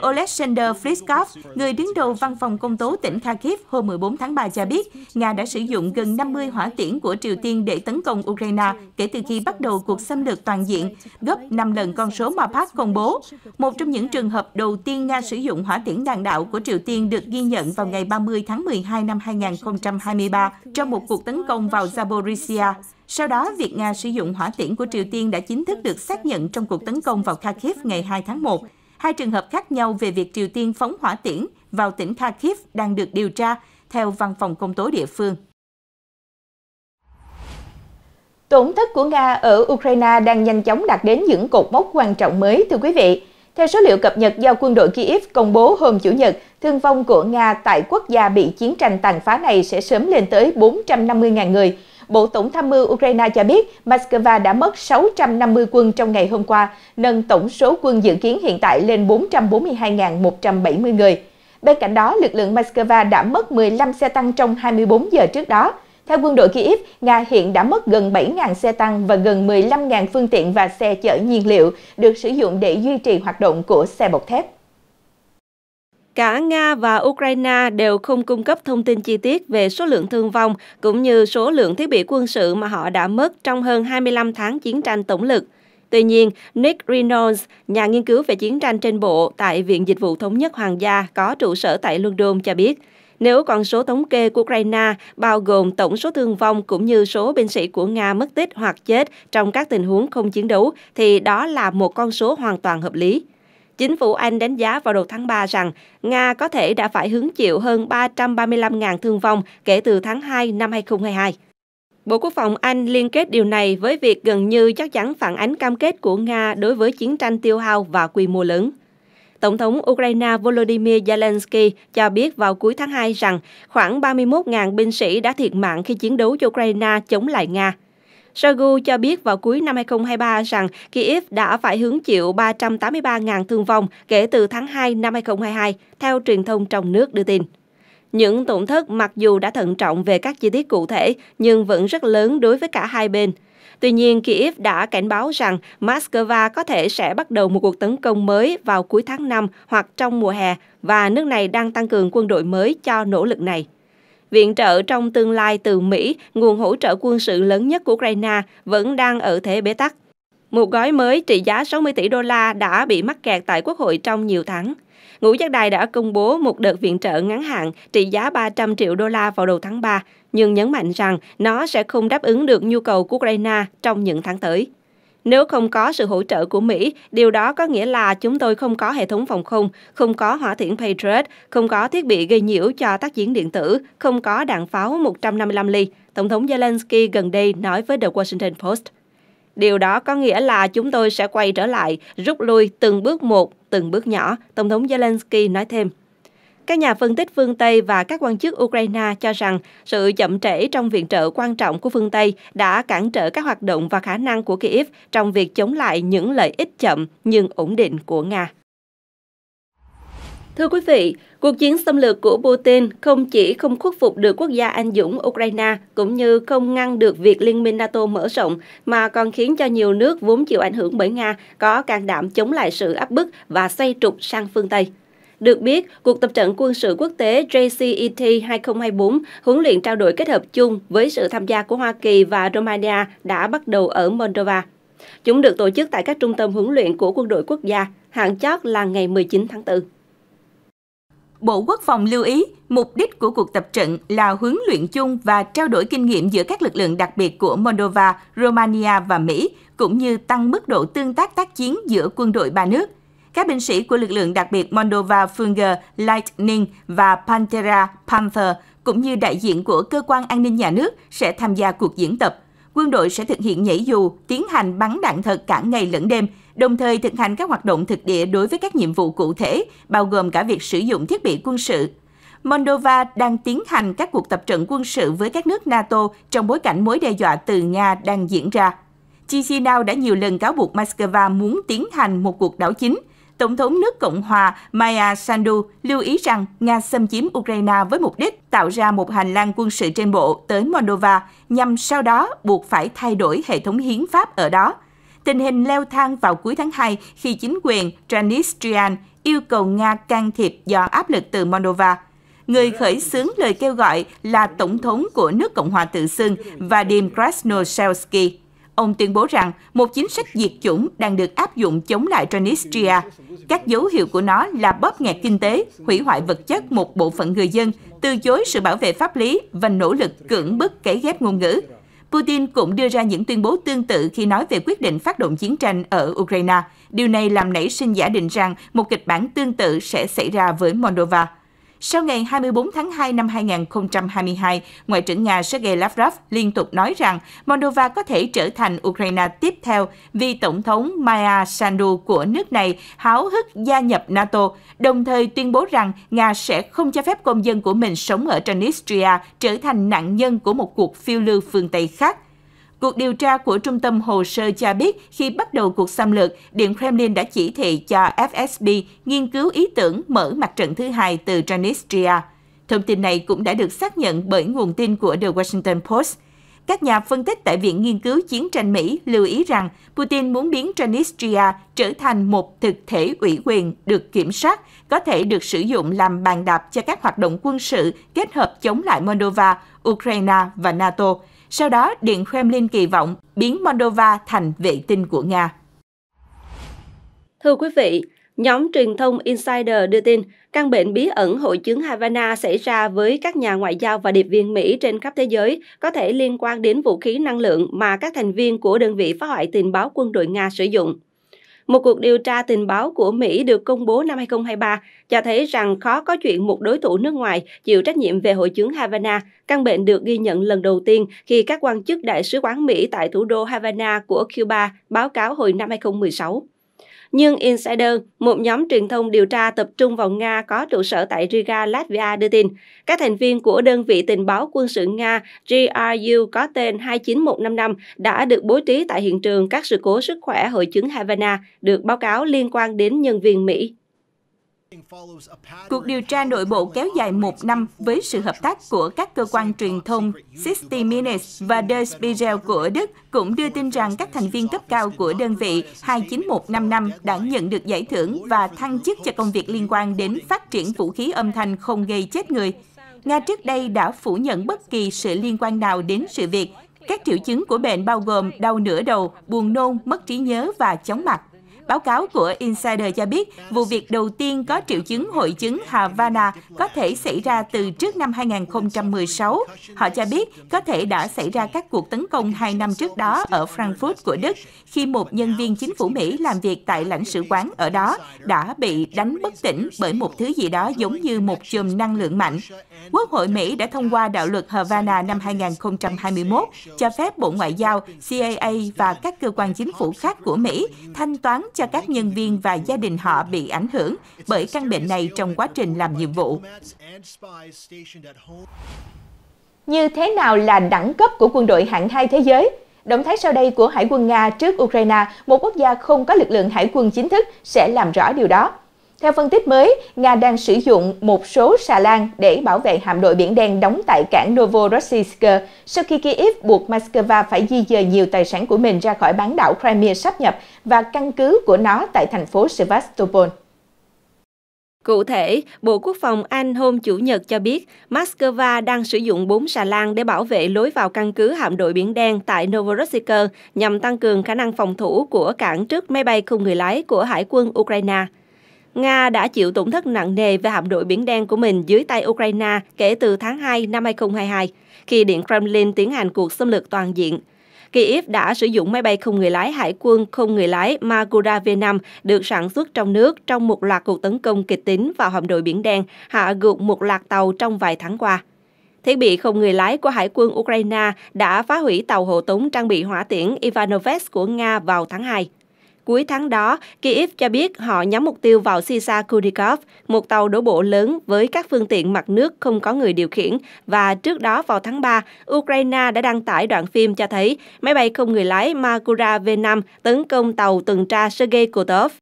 Oleksandr Fliskov, người đứng đầu văn phòng công tố tỉnh Kharkiv hôm 14 tháng 3 cho biết, Nga đã sử dụng gần 50 hỏa tiễn của Triều Tiên để tấn công Ukraine kể từ khi bắt đầu cuộc xâm lược toàn diện, gấp 5 lần con số mà Park công bố. Một trong những trường hợp đầu tiên Nga sử dụng hỏa tiễn đạn đạo của Triều Tiên được ghi nhận vào ngày 30 tháng 12 năm 2020 2023 trong một cuộc tấn công vào Zaporizhia. Sau đó, việc Nga sử dụng hỏa tiễn của Triều Tiên đã chính thức được xác nhận trong cuộc tấn công vào Kharkiv ngày 2 tháng 1. Hai trường hợp khác nhau về việc Triều Tiên phóng hỏa tiễn vào tỉnh Kharkiv đang được điều tra, theo Văn phòng Công tố địa phương. Tổn thất của Nga ở Ukraine đang nhanh chóng đạt đến những cột mốc quan trọng mới, thưa quý vị. Theo số liệu cập nhật do quân đội Kyiv công bố hôm Chủ nhật, thương vong của Nga tại quốc gia bị chiến tranh tàn phá này sẽ sớm lên tới 450.000 người. Bộ Tổng tham mưu Ukraine cho biết Moscow đã mất 650 quân trong ngày hôm qua, nâng tổng số quân dự kiến hiện tại lên 442.170 người. Bên cạnh đó, lực lượng Moscow đã mất 15 xe tăng trong 24 giờ trước đó. Theo quân đội Kyiv, Nga hiện đã mất gần 7.000 xe tăng và gần 15.000 phương tiện và xe chở nhiên liệu được sử dụng để duy trì hoạt động của xe bọc thép. Cả Nga và Ukraine đều không cung cấp thông tin chi tiết về số lượng thương vong cũng như số lượng thiết bị quân sự mà họ đã mất trong hơn 25 tháng chiến tranh tổng lực. Tuy nhiên, Nick Reynolds, nhà nghiên cứu về chiến tranh trên bộ tại Viện Dịch vụ Thống nhất Hoàng gia có trụ sở tại London cho biết, nếu con số thống kê của Ukraine bao gồm tổng số thương vong cũng như số binh sĩ của Nga mất tích hoặc chết trong các tình huống không chiến đấu, thì đó là một con số hoàn toàn hợp lý. Chính phủ Anh đánh giá vào đầu tháng 3 rằng Nga có thể đã phải hứng chịu hơn 335.000 thương vong kể từ tháng 2 năm 2022. Bộ Quốc phòng Anh liên kết điều này với việc gần như chắc chắn phản ánh cam kết của Nga đối với chiến tranh tiêu hao và quy mô lớn. Tổng thống Ukraine Volodymyr Zelensky cho biết vào cuối tháng 2 rằng khoảng 31.000 binh sĩ đã thiệt mạng khi chiến đấu cho Ukraine chống lại Nga. Shoigu cho biết vào cuối năm 2023 rằng Kyiv đã phải hứng chịu 383.000 thương vong kể từ tháng 2 năm 2022, theo truyền thông trong nước đưa tin. Những tổn thất mặc dù đã thận trọng về các chi tiết cụ thể nhưng vẫn rất lớn đối với cả hai bên. Tuy nhiên, Kiev đã cảnh báo rằng Moscow có thể sẽ bắt đầu một cuộc tấn công mới vào cuối tháng 5 hoặc trong mùa hè và nước này đang tăng cường quân đội mới cho nỗ lực này. Viện trợ trong tương lai từ Mỹ, nguồn hỗ trợ quân sự lớn nhất của Ukraine, vẫn đang ở thế bế tắc. Một gói mới trị giá 60 tỷ đô la đã bị mắc kẹt tại quốc hội trong nhiều tháng. Ngũ Giác Đài đã công bố một đợt viện trợ ngắn hạn trị giá 300 triệu đô la vào đầu tháng 3, nhưng nhấn mạnh rằng nó sẽ không đáp ứng được nhu cầu của Ukraine trong những tháng tới. Nếu không có sự hỗ trợ của Mỹ, điều đó có nghĩa là chúng tôi không có hệ thống phòng không, không có hỏa tiễn Patriot, không có thiết bị gây nhiễu cho tác chiến điện tử, không có đạn pháo 155 ly, Tổng thống Zelensky gần đây nói với The Washington Post. Điều đó có nghĩa là chúng tôi sẽ quay trở lại, rút lui từng bước một từng bước nhỏ, Tổng thống Zelensky nói thêm. Các nhà phân tích phương Tây và các quan chức Ukraine cho rằng sự chậm trễ trong viện trợ quan trọng của phương Tây đã cản trở các hoạt động và khả năng của Kyiv trong việc chống lại những lợi ích chậm nhưng ổn định của Nga. Thưa quý vị, cuộc chiến xâm lược của Putin không chỉ không khuất phục được quốc gia anh dũng Ukraine cũng như không ngăn được việc Liên minh NATO mở rộng mà còn khiến cho nhiều nước vốn chịu ảnh hưởng bởi Nga có can đảm chống lại sự áp bức và xoay trục sang phương Tây. Được biết, cuộc tập trận quân sự quốc tế JCET 2024 huấn luyện trao đổi kết hợp chung với sự tham gia của Hoa Kỳ và Romania đã bắt đầu ở Moldova. Chúng được tổ chức tại các trung tâm huấn luyện của quân đội quốc gia, hạn chót là ngày 19 tháng 4. Bộ Quốc phòng lưu ý, mục đích của cuộc tập trận là huấn luyện chung và trao đổi kinh nghiệm giữa các lực lượng đặc biệt của Moldova, Romania và Mỹ, cũng như tăng mức độ tương tác tác chiến giữa quân đội ba nước. Các binh sĩ của lực lượng đặc biệt Moldova Funger, Lightning và Pantera Panther, cũng như đại diện của cơ quan an ninh nhà nước sẽ tham gia cuộc diễn tập quân đội sẽ thực hiện nhảy dù, tiến hành bắn đạn thật cả ngày lẫn đêm, đồng thời thực hành các hoạt động thực địa đối với các nhiệm vụ cụ thể, bao gồm cả việc sử dụng thiết bị quân sự. Moldova đang tiến hành các cuộc tập trận quân sự với các nước NATO trong bối cảnh mối đe dọa từ Nga đang diễn ra. Chisinau đã nhiều lần cáo buộc Moscow muốn tiến hành một cuộc đảo chính – Tổng thống nước Cộng hòa Maya Sandu lưu ý rằng Nga xâm chiếm Ukraine với mục đích tạo ra một hành lang quân sự trên bộ tới Moldova nhằm sau đó buộc phải thay đổi hệ thống hiến pháp ở đó. Tình hình leo thang vào cuối tháng 2 khi chính quyền Transnistrian yêu cầu Nga can thiệp do áp lực từ Moldova. Người khởi xướng lời kêu gọi là Tổng thống của nước Cộng hòa tự xưng Vadim Krasnoselski. Ông tuyên bố rằng một chính sách diệt chủng đang được áp dụng chống lại Transnistria. Các dấu hiệu của nó là bóp nghẹt kinh tế, hủy hoại vật chất một bộ phận người dân, từ chối sự bảo vệ pháp lý và nỗ lực cưỡng bức cấy ghép ngôn ngữ. Putin cũng đưa ra những tuyên bố tương tự khi nói về quyết định phát động chiến tranh ở Ukraine. Điều này làm nảy sinh giả định rằng một kịch bản tương tự sẽ xảy ra với Moldova. Sau ngày 24 tháng 2 năm 2022, Ngoại trưởng Nga Sergei Lavrov liên tục nói rằng Moldova có thể trở thành Ukraine tiếp theo vì Tổng thống Maya Sandu của nước này háo hức gia nhập NATO, đồng thời tuyên bố rằng Nga sẽ không cho phép công dân của mình sống ở Transnistria trở thành nạn nhân của một cuộc phiêu lưu phương Tây khác – Cuộc điều tra của Trung tâm Hồ sơ cho biết khi bắt đầu cuộc xâm lược, Điện Kremlin đã chỉ thị cho FSB nghiên cứu ý tưởng mở mặt trận thứ hai từ Transnistria. Thông tin này cũng đã được xác nhận bởi nguồn tin của The Washington Post. Các nhà phân tích tại Viện Nghiên cứu Chiến tranh Mỹ lưu ý rằng Putin muốn biến Transnistria trở thành một thực thể ủy quyền được kiểm soát, có thể được sử dụng làm bàn đạp cho các hoạt động quân sự kết hợp chống lại Moldova, Ukraine và NATO – sau đó, Điện Kremlin kỳ vọng biến Moldova thành vệ tinh của Nga. Thưa quý vị, nhóm truyền thông Insider đưa tin căn bệnh bí ẩn hội chứng Havana xảy ra với các nhà ngoại giao và điệp viên Mỹ trên khắp thế giới có thể liên quan đến vũ khí năng lượng mà các thành viên của đơn vị phá hoại tình báo quân đội Nga sử dụng. Một cuộc điều tra tình báo của Mỹ được công bố năm 2023 cho thấy rằng khó có chuyện một đối thủ nước ngoài chịu trách nhiệm về hội chứng Havana, căn bệnh được ghi nhận lần đầu tiên khi các quan chức đại sứ quán Mỹ tại thủ đô Havana của Cuba báo cáo hồi năm 2016. Nhưng Insider, một nhóm truyền thông điều tra tập trung vào Nga có trụ sở tại Riga, Latvia đưa tin, các thành viên của đơn vị tình báo quân sự Nga GRU có tên 29155 đã được bố trí tại hiện trường các sự cố sức khỏe hội chứng Havana được báo cáo liên quan đến nhân viên Mỹ. Cuộc điều tra nội bộ kéo dài một năm với sự hợp tác của các cơ quan truyền thông 60 Minutes và Der Spiegel của Đức cũng đưa tin rằng các thành viên cấp cao của đơn vị 29155 đã nhận được giải thưởng và thăng chức cho công việc liên quan đến phát triển vũ khí âm thanh không gây chết người. Nga trước đây đã phủ nhận bất kỳ sự liên quan nào đến sự việc. Các triệu chứng của bệnh bao gồm đau nửa đầu, buồn nôn, mất trí nhớ và chóng mặt. Báo cáo của Insider cho biết, vụ việc đầu tiên có triệu chứng hội chứng Havana có thể xảy ra từ trước năm 2016. Họ cho biết có thể đã xảy ra các cuộc tấn công hai năm trước đó ở Frankfurt của Đức, khi một nhân viên chính phủ Mỹ làm việc tại lãnh sự quán ở đó đã bị đánh bất tỉnh bởi một thứ gì đó giống như một chùm năng lượng mạnh. Quốc hội Mỹ đã thông qua đạo luật Havana năm 2021 cho phép Bộ Ngoại giao, CIA và các cơ quan chính phủ khác của Mỹ thanh toán cho cho các nhân viên và gia đình họ bị ảnh hưởng bởi căn bệnh này trong quá trình làm nhiệm vụ. Như thế nào là đẳng cấp của quân đội hạng hai thế giới? Động thái sau đây của Hải quân Nga trước Ukraine, một quốc gia không có lực lượng hải quân chính thức, sẽ làm rõ điều đó. Theo phân tích mới, Nga đang sử dụng một số xà lan để bảo vệ hạm đội Biển Đen đóng tại cảng Novorossiysk sau khi Kyiv buộc Moscow phải di dời nhiều tài sản của mình ra khỏi bán đảo Crimea sắp nhập và căn cứ của nó tại thành phố Sevastopol. Cụ thể, Bộ Quốc phòng Anh hôm Chủ nhật cho biết Moscow đang sử dụng 4 xà lan để bảo vệ lối vào căn cứ hạm đội Biển Đen tại Novorossiysk nhằm tăng cường khả năng phòng thủ của cảng trước máy bay không người lái của Hải quân Ukraine. Nga đã chịu tổn thất nặng nề về hạm đội Biển Đen của mình dưới tay Ukraine kể từ tháng 2 năm 2022, khi Điện Kremlin tiến hành cuộc xâm lược toàn diện. Kyiv đã sử dụng máy bay không người lái hải quân không người lái Magura V5 được sản xuất trong nước trong một loạt cuộc tấn công kịch tính vào hạm đội Biển Đen, hạ gục một loạt tàu trong vài tháng qua. Thiết bị không người lái của Hải quân Ukraine đã phá hủy tàu hộ tống trang bị hỏa tiễn Ivanovets của Nga vào tháng 2. Cuối tháng đó, Kyiv cho biết họ nhắm mục tiêu vào Sisa Kudikov, một tàu đổ bộ lớn với các phương tiện mặt nước không có người điều khiển. Và trước đó vào tháng 3, Ukraine đã đăng tải đoạn phim cho thấy máy bay không người lái Makura V5 tấn công tàu tuần tra Sergei Kotov.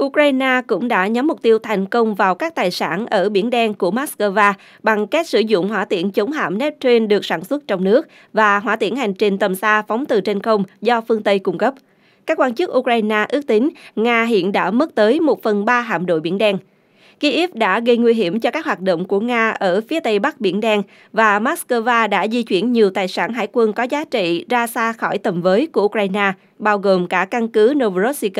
Ukraine cũng đã nhắm mục tiêu thành công vào các tài sản ở Biển Đen của Moscow bằng cách sử dụng hỏa tiễn chống hạm Neptune được sản xuất trong nước và hỏa tiễn hành trình tầm xa phóng từ trên không do phương Tây cung cấp. Các quan chức Ukraine ước tính Nga hiện đã mất tới 1 phần 3 hạm đội Biển Đen. Kyiv đã gây nguy hiểm cho các hoạt động của Nga ở phía tây bắc Biển Đen và Moscow đã di chuyển nhiều tài sản hải quân có giá trị ra xa khỏi tầm với của Ukraine, bao gồm cả căn cứ Novorossiysk.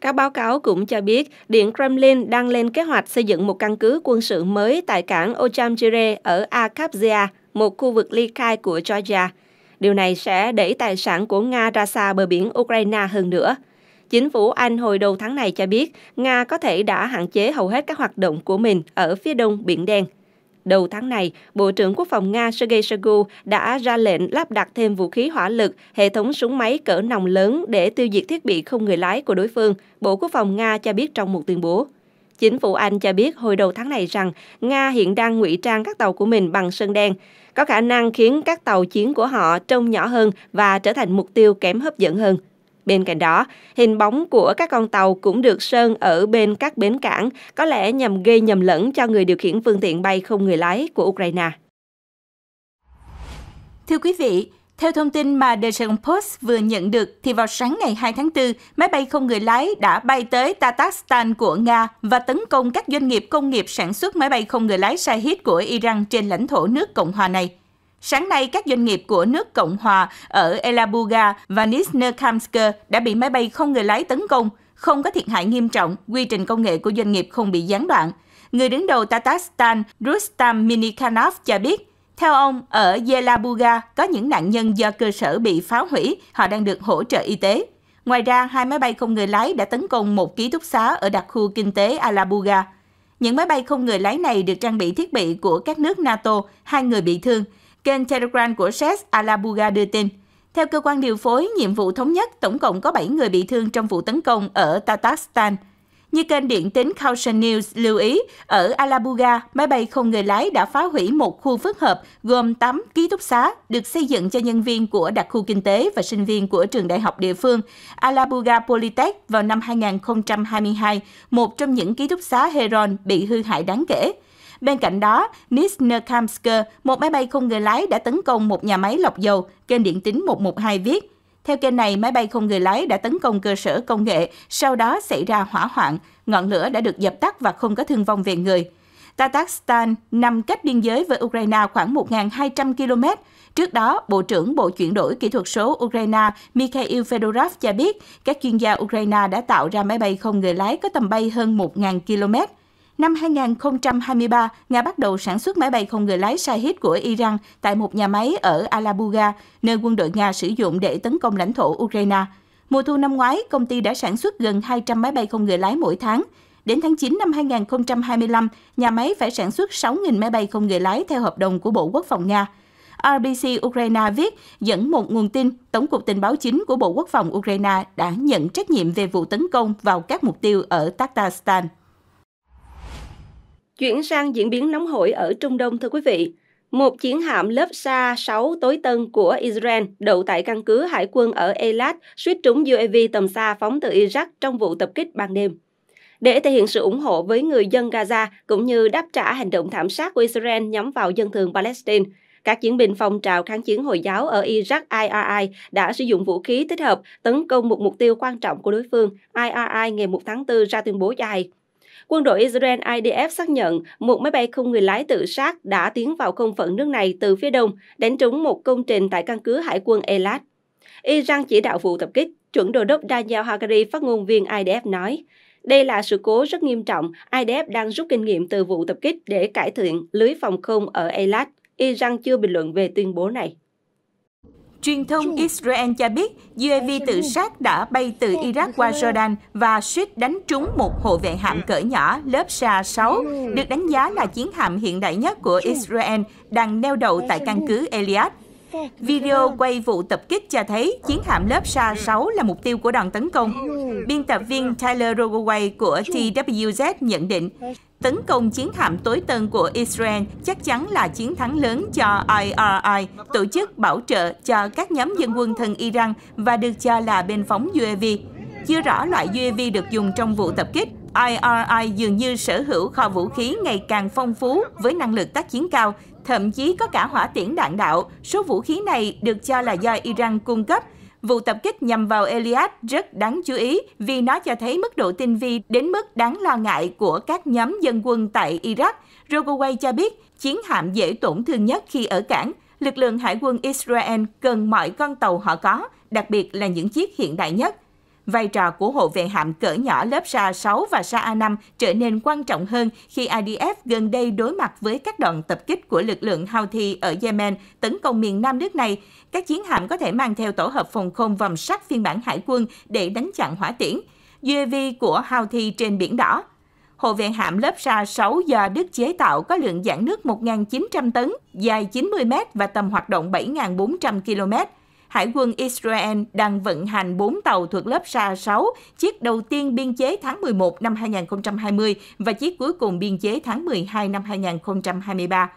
Các báo cáo cũng cho biết Điện Kremlin đang lên kế hoạch xây dựng một căn cứ quân sự mới tại cảng Ochamchire ở Abkhazia, một khu vực ly khai của Georgia. Điều này sẽ đẩy tài sản của Nga ra xa bờ biển Ukraine hơn nữa. Chính phủ Anh hồi đầu tháng này cho biết Nga có thể đã hạn chế hầu hết các hoạt động của mình ở phía đông Biển Đen. Đầu tháng này, Bộ trưởng Quốc phòng Nga Sergei Shoigu đã ra lệnh lắp đặt thêm vũ khí hỏa lực, hệ thống súng máy cỡ nòng lớn để tiêu diệt thiết bị không người lái của đối phương, Bộ Quốc phòng Nga cho biết trong một tuyên bố. Chính phủ Anh cho biết hồi đầu tháng này rằng Nga hiện đang ngụy trang các tàu của mình bằng sơn đen, có khả năng khiến các tàu chiến của họ trông nhỏ hơn và trở thành mục tiêu kém hấp dẫn hơn. Bên cạnh đó, hình bóng của các con tàu cũng được sơn ở bên các bến cảng, có lẽ nhằm gây nhầm lẫn cho người điều khiển phương tiện bay không người lái của Ukraine. Thưa quý vị, theo thông tin mà The Daejeon Post vừa nhận được, thì vào sáng ngày 2 tháng 4, máy bay không người lái đã bay tới Tatarstan của Nga và tấn công các doanh nghiệp công nghiệp sản xuất máy bay không người lái Shahid của Iran trên lãnh thổ nước Cộng hòa này. Sáng nay, các doanh nghiệp của nước Cộng hòa ở Elabuga và Nizhnekamsk đã bị máy bay không người lái tấn công, không có thiệt hại nghiêm trọng, quy trình công nghệ của doanh nghiệp không bị gián đoạn. Người đứng đầu Tatarstan Rustam Minikhanov cho biết, theo ông, ở Yelabuga có những nạn nhân do cơ sở bị phá hủy, họ đang được hỗ trợ y tế. Ngoài ra, hai máy bay không người lái đã tấn công một ký túc xá ở đặc khu kinh tế Alabuga. Những máy bay không người lái này được trang bị thiết bị của các nước NATO, hai người bị thương. Kênh Telegram của SES Alabuga đưa tin. Theo cơ quan điều phối nhiệm vụ thống nhất, tổng cộng có 7 người bị thương trong vụ tấn công ở Tatarstan – như kênh điện tín Caution News lưu ý, ở Alabuga, máy bay không người lái đã phá hủy một khu phức hợp gồm 8 ký túc xá được xây dựng cho nhân viên của đặc khu kinh tế và sinh viên của trường đại học địa phương Alabuga Polytech vào năm 2022, một trong những ký túc xá Heron bị hư hại đáng kể. Bên cạnh đó, Nisnerkamsker, một máy bay không người lái đã tấn công một nhà máy lọc dầu, kênh điện tín 112 viết, theo kênh này, máy bay không người lái đã tấn công cơ sở công nghệ, sau đó xảy ra hỏa hoạn, ngọn lửa đã được dập tắt và không có thương vong về người. Tatarstan nằm cách biên giới với Ukraine khoảng 1.200 km. Trước đó, Bộ trưởng Bộ chuyển đổi kỹ thuật số Ukraine Mikhail Fedorov cho biết các chuyên gia Ukraine đã tạo ra máy bay không người lái có tầm bay hơn 1.000 km. Năm 2023, Nga bắt đầu sản xuất máy bay không người lái Shahid của Iran tại một nhà máy ở Alabuga, nơi quân đội Nga sử dụng để tấn công lãnh thổ Ukraine. Mùa thu năm ngoái, công ty đã sản xuất gần 200 máy bay không người lái mỗi tháng. Đến tháng 9 năm 2025, nhà máy phải sản xuất 6.000 máy bay không người lái theo hợp đồng của Bộ Quốc phòng Nga. RBC Ukraine viết, dẫn một nguồn tin, Tổng cục Tình báo chính của Bộ Quốc phòng Ukraine đã nhận trách nhiệm về vụ tấn công vào các mục tiêu ở Tatarstan. Chuyển sang diễn biến nóng hổi ở Trung Đông thưa quý vị. Một chiến hạm lớp Sa 6 tối tân của Israel đậu tại căn cứ hải quân ở Elat suýt trúng UAV tầm xa phóng từ Iraq trong vụ tập kích ban đêm. Để thể hiện sự ủng hộ với người dân Gaza cũng như đáp trả hành động thảm sát của Israel nhắm vào dân thường Palestine, các chiến binh phong trào kháng chiến Hồi giáo ở Iraq IRI đã sử dụng vũ khí thích hợp tấn công một mục tiêu quan trọng của đối phương. IRI ngày 1 tháng 4 ra tuyên bố dài. Quân đội Israel IDF xác nhận một máy bay không người lái tự sát đã tiến vào không phận nước này từ phía đông, đánh trúng một công trình tại căn cứ hải quân Elat. Iran chỉ đạo vụ tập kích, chuẩn đô đốc Daniel Hagari phát ngôn viên IDF nói. Đây là sự cố rất nghiêm trọng, IDF đang rút kinh nghiệm từ vụ tập kích để cải thiện lưới phòng không ở Elat. Iran chưa bình luận về tuyên bố này. Truyền thông Israel cho biết UAV tự sát đã bay từ Iraq qua Jordan và suýt đánh trúng một hộ vệ hạm cỡ nhỏ lớp Sa-6, ừ. được đánh giá là chiến hạm hiện đại nhất của Israel đang neo đậu tại căn cứ Eliad. Video quay vụ tập kích cho thấy chiến hạm lớp Sa-6 ừ. là mục tiêu của đòn tấn công. Ừ. Biên tập viên Tyler Rogoway của TWZ nhận định, Tấn công chiến hạm tối tân của Israel chắc chắn là chiến thắng lớn cho IRI, tổ chức bảo trợ cho các nhóm dân quân thân Iran và được cho là bên phóng UAV. Chưa rõ loại UAV được dùng trong vụ tập kích, IRI dường như sở hữu kho vũ khí ngày càng phong phú với năng lực tác chiến cao, thậm chí có cả hỏa tiễn đạn đạo. Số vũ khí này được cho là do Iran cung cấp, Vụ tập kích nhằm vào Elias rất đáng chú ý vì nó cho thấy mức độ tinh vi đến mức đáng lo ngại của các nhóm dân quân tại Iraq. Rogoway cho biết chiến hạm dễ tổn thương nhất khi ở cảng. Lực lượng hải quân Israel cần mọi con tàu họ có, đặc biệt là những chiếc hiện đại nhất Vai trò của hộ vệ hạm cỡ nhỏ lớp Sa 6 và Sa A5 trở nên quan trọng hơn khi IDF gần đây đối mặt với các đoạn tập kích của lực lượng Houthi ở Yemen tấn công miền nam nước này. Các chiến hạm có thể mang theo tổ hợp phòng không vòng sắt phiên bản hải quân để đánh chặn hỏa tiễn, UAV của Houthi trên biển đỏ. Hộ vệ hạm lớp Sa 6 do Đức chế tạo có lượng giãn nước 1.900 tấn, dài 90 m và tầm hoạt động 7.400 km Hải quân Israel đang vận hành 4 tàu thuộc lớp Sa-6, chiếc đầu tiên biên chế tháng 11 năm 2020 và chiếc cuối cùng biên chế tháng 12 năm 2023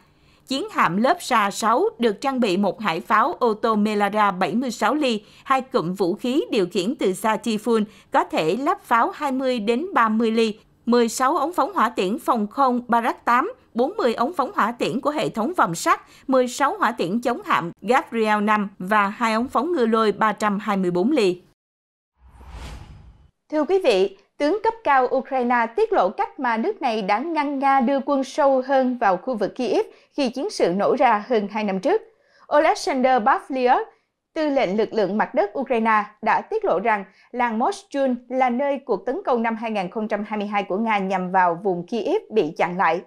chiến hạm lớp Sa-6 được trang bị một hải pháo ô tô Melara 76 ly, hai cụm vũ khí điều khiển từ xa Tifun có thể lắp pháo 20 đến 30 ly, 16 ống phóng hỏa tiễn phòng không Barak 8, 40 ống phóng hỏa tiễn của hệ thống vòng sắt, 16 hỏa tiễn chống hạm Gabriel 5 và hai ống phóng ngư lôi 324 ly. Thưa quý vị, tướng cấp cao Ukraine tiết lộ cách mà nước này đã ngăn Nga đưa quân sâu hơn vào khu vực Kyiv khi chiến sự nổ ra hơn 2 năm trước. Oleksandr Bavlier, tư lệnh lực lượng mặt đất Ukraine, đã tiết lộ rằng làng Moschun là nơi cuộc tấn công năm 2022 của Nga nhằm vào vùng Kyiv bị chặn lại.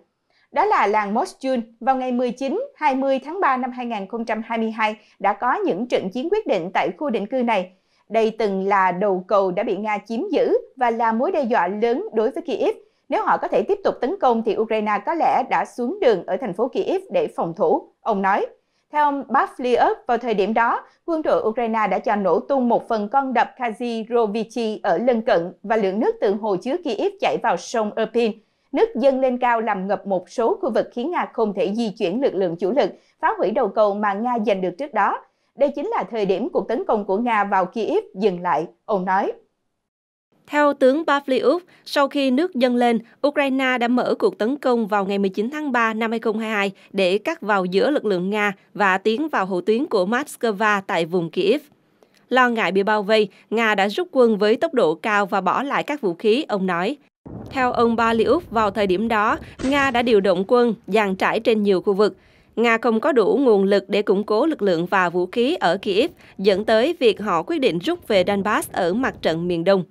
Đó là làng Moschun vào ngày 19-20 tháng 3 năm 2022 đã có những trận chiến quyết định tại khu định cư này. Đây từng là đầu cầu đã bị Nga chiếm giữ và là mối đe dọa lớn đối với Kyiv. Nếu họ có thể tiếp tục tấn công thì Ukraine có lẽ đã xuống đường ở thành phố Kyiv để phòng thủ, ông nói. Theo ông Bafliuk, vào thời điểm đó, quân đội Ukraine đã cho nổ tung một phần con đập Kazirovichi ở lân cận và lượng nước từ hồ chứa Kyiv chảy vào sông Irpin nước dâng lên cao làm ngập một số khu vực khiến Nga không thể di chuyển lực lượng chủ lực, phá hủy đầu cầu mà Nga giành được trước đó. Đây chính là thời điểm cuộc tấn công của Nga vào Kyiv dừng lại, ông nói. Theo tướng Pavlyuk, sau khi nước dâng lên, Ukraine đã mở cuộc tấn công vào ngày 19 tháng 3 năm 2022 để cắt vào giữa lực lượng Nga và tiến vào hậu tuyến của Moscow tại vùng Kyiv. Lo ngại bị bao vây, Nga đã rút quân với tốc độ cao và bỏ lại các vũ khí, ông nói. Theo ông Ba Liễu, vào thời điểm đó, Nga đã điều động quân, dàn trải trên nhiều khu vực. Nga không có đủ nguồn lực để củng cố lực lượng và vũ khí ở Kiev, dẫn tới việc họ quyết định rút về Donbass ở mặt trận miền Đông.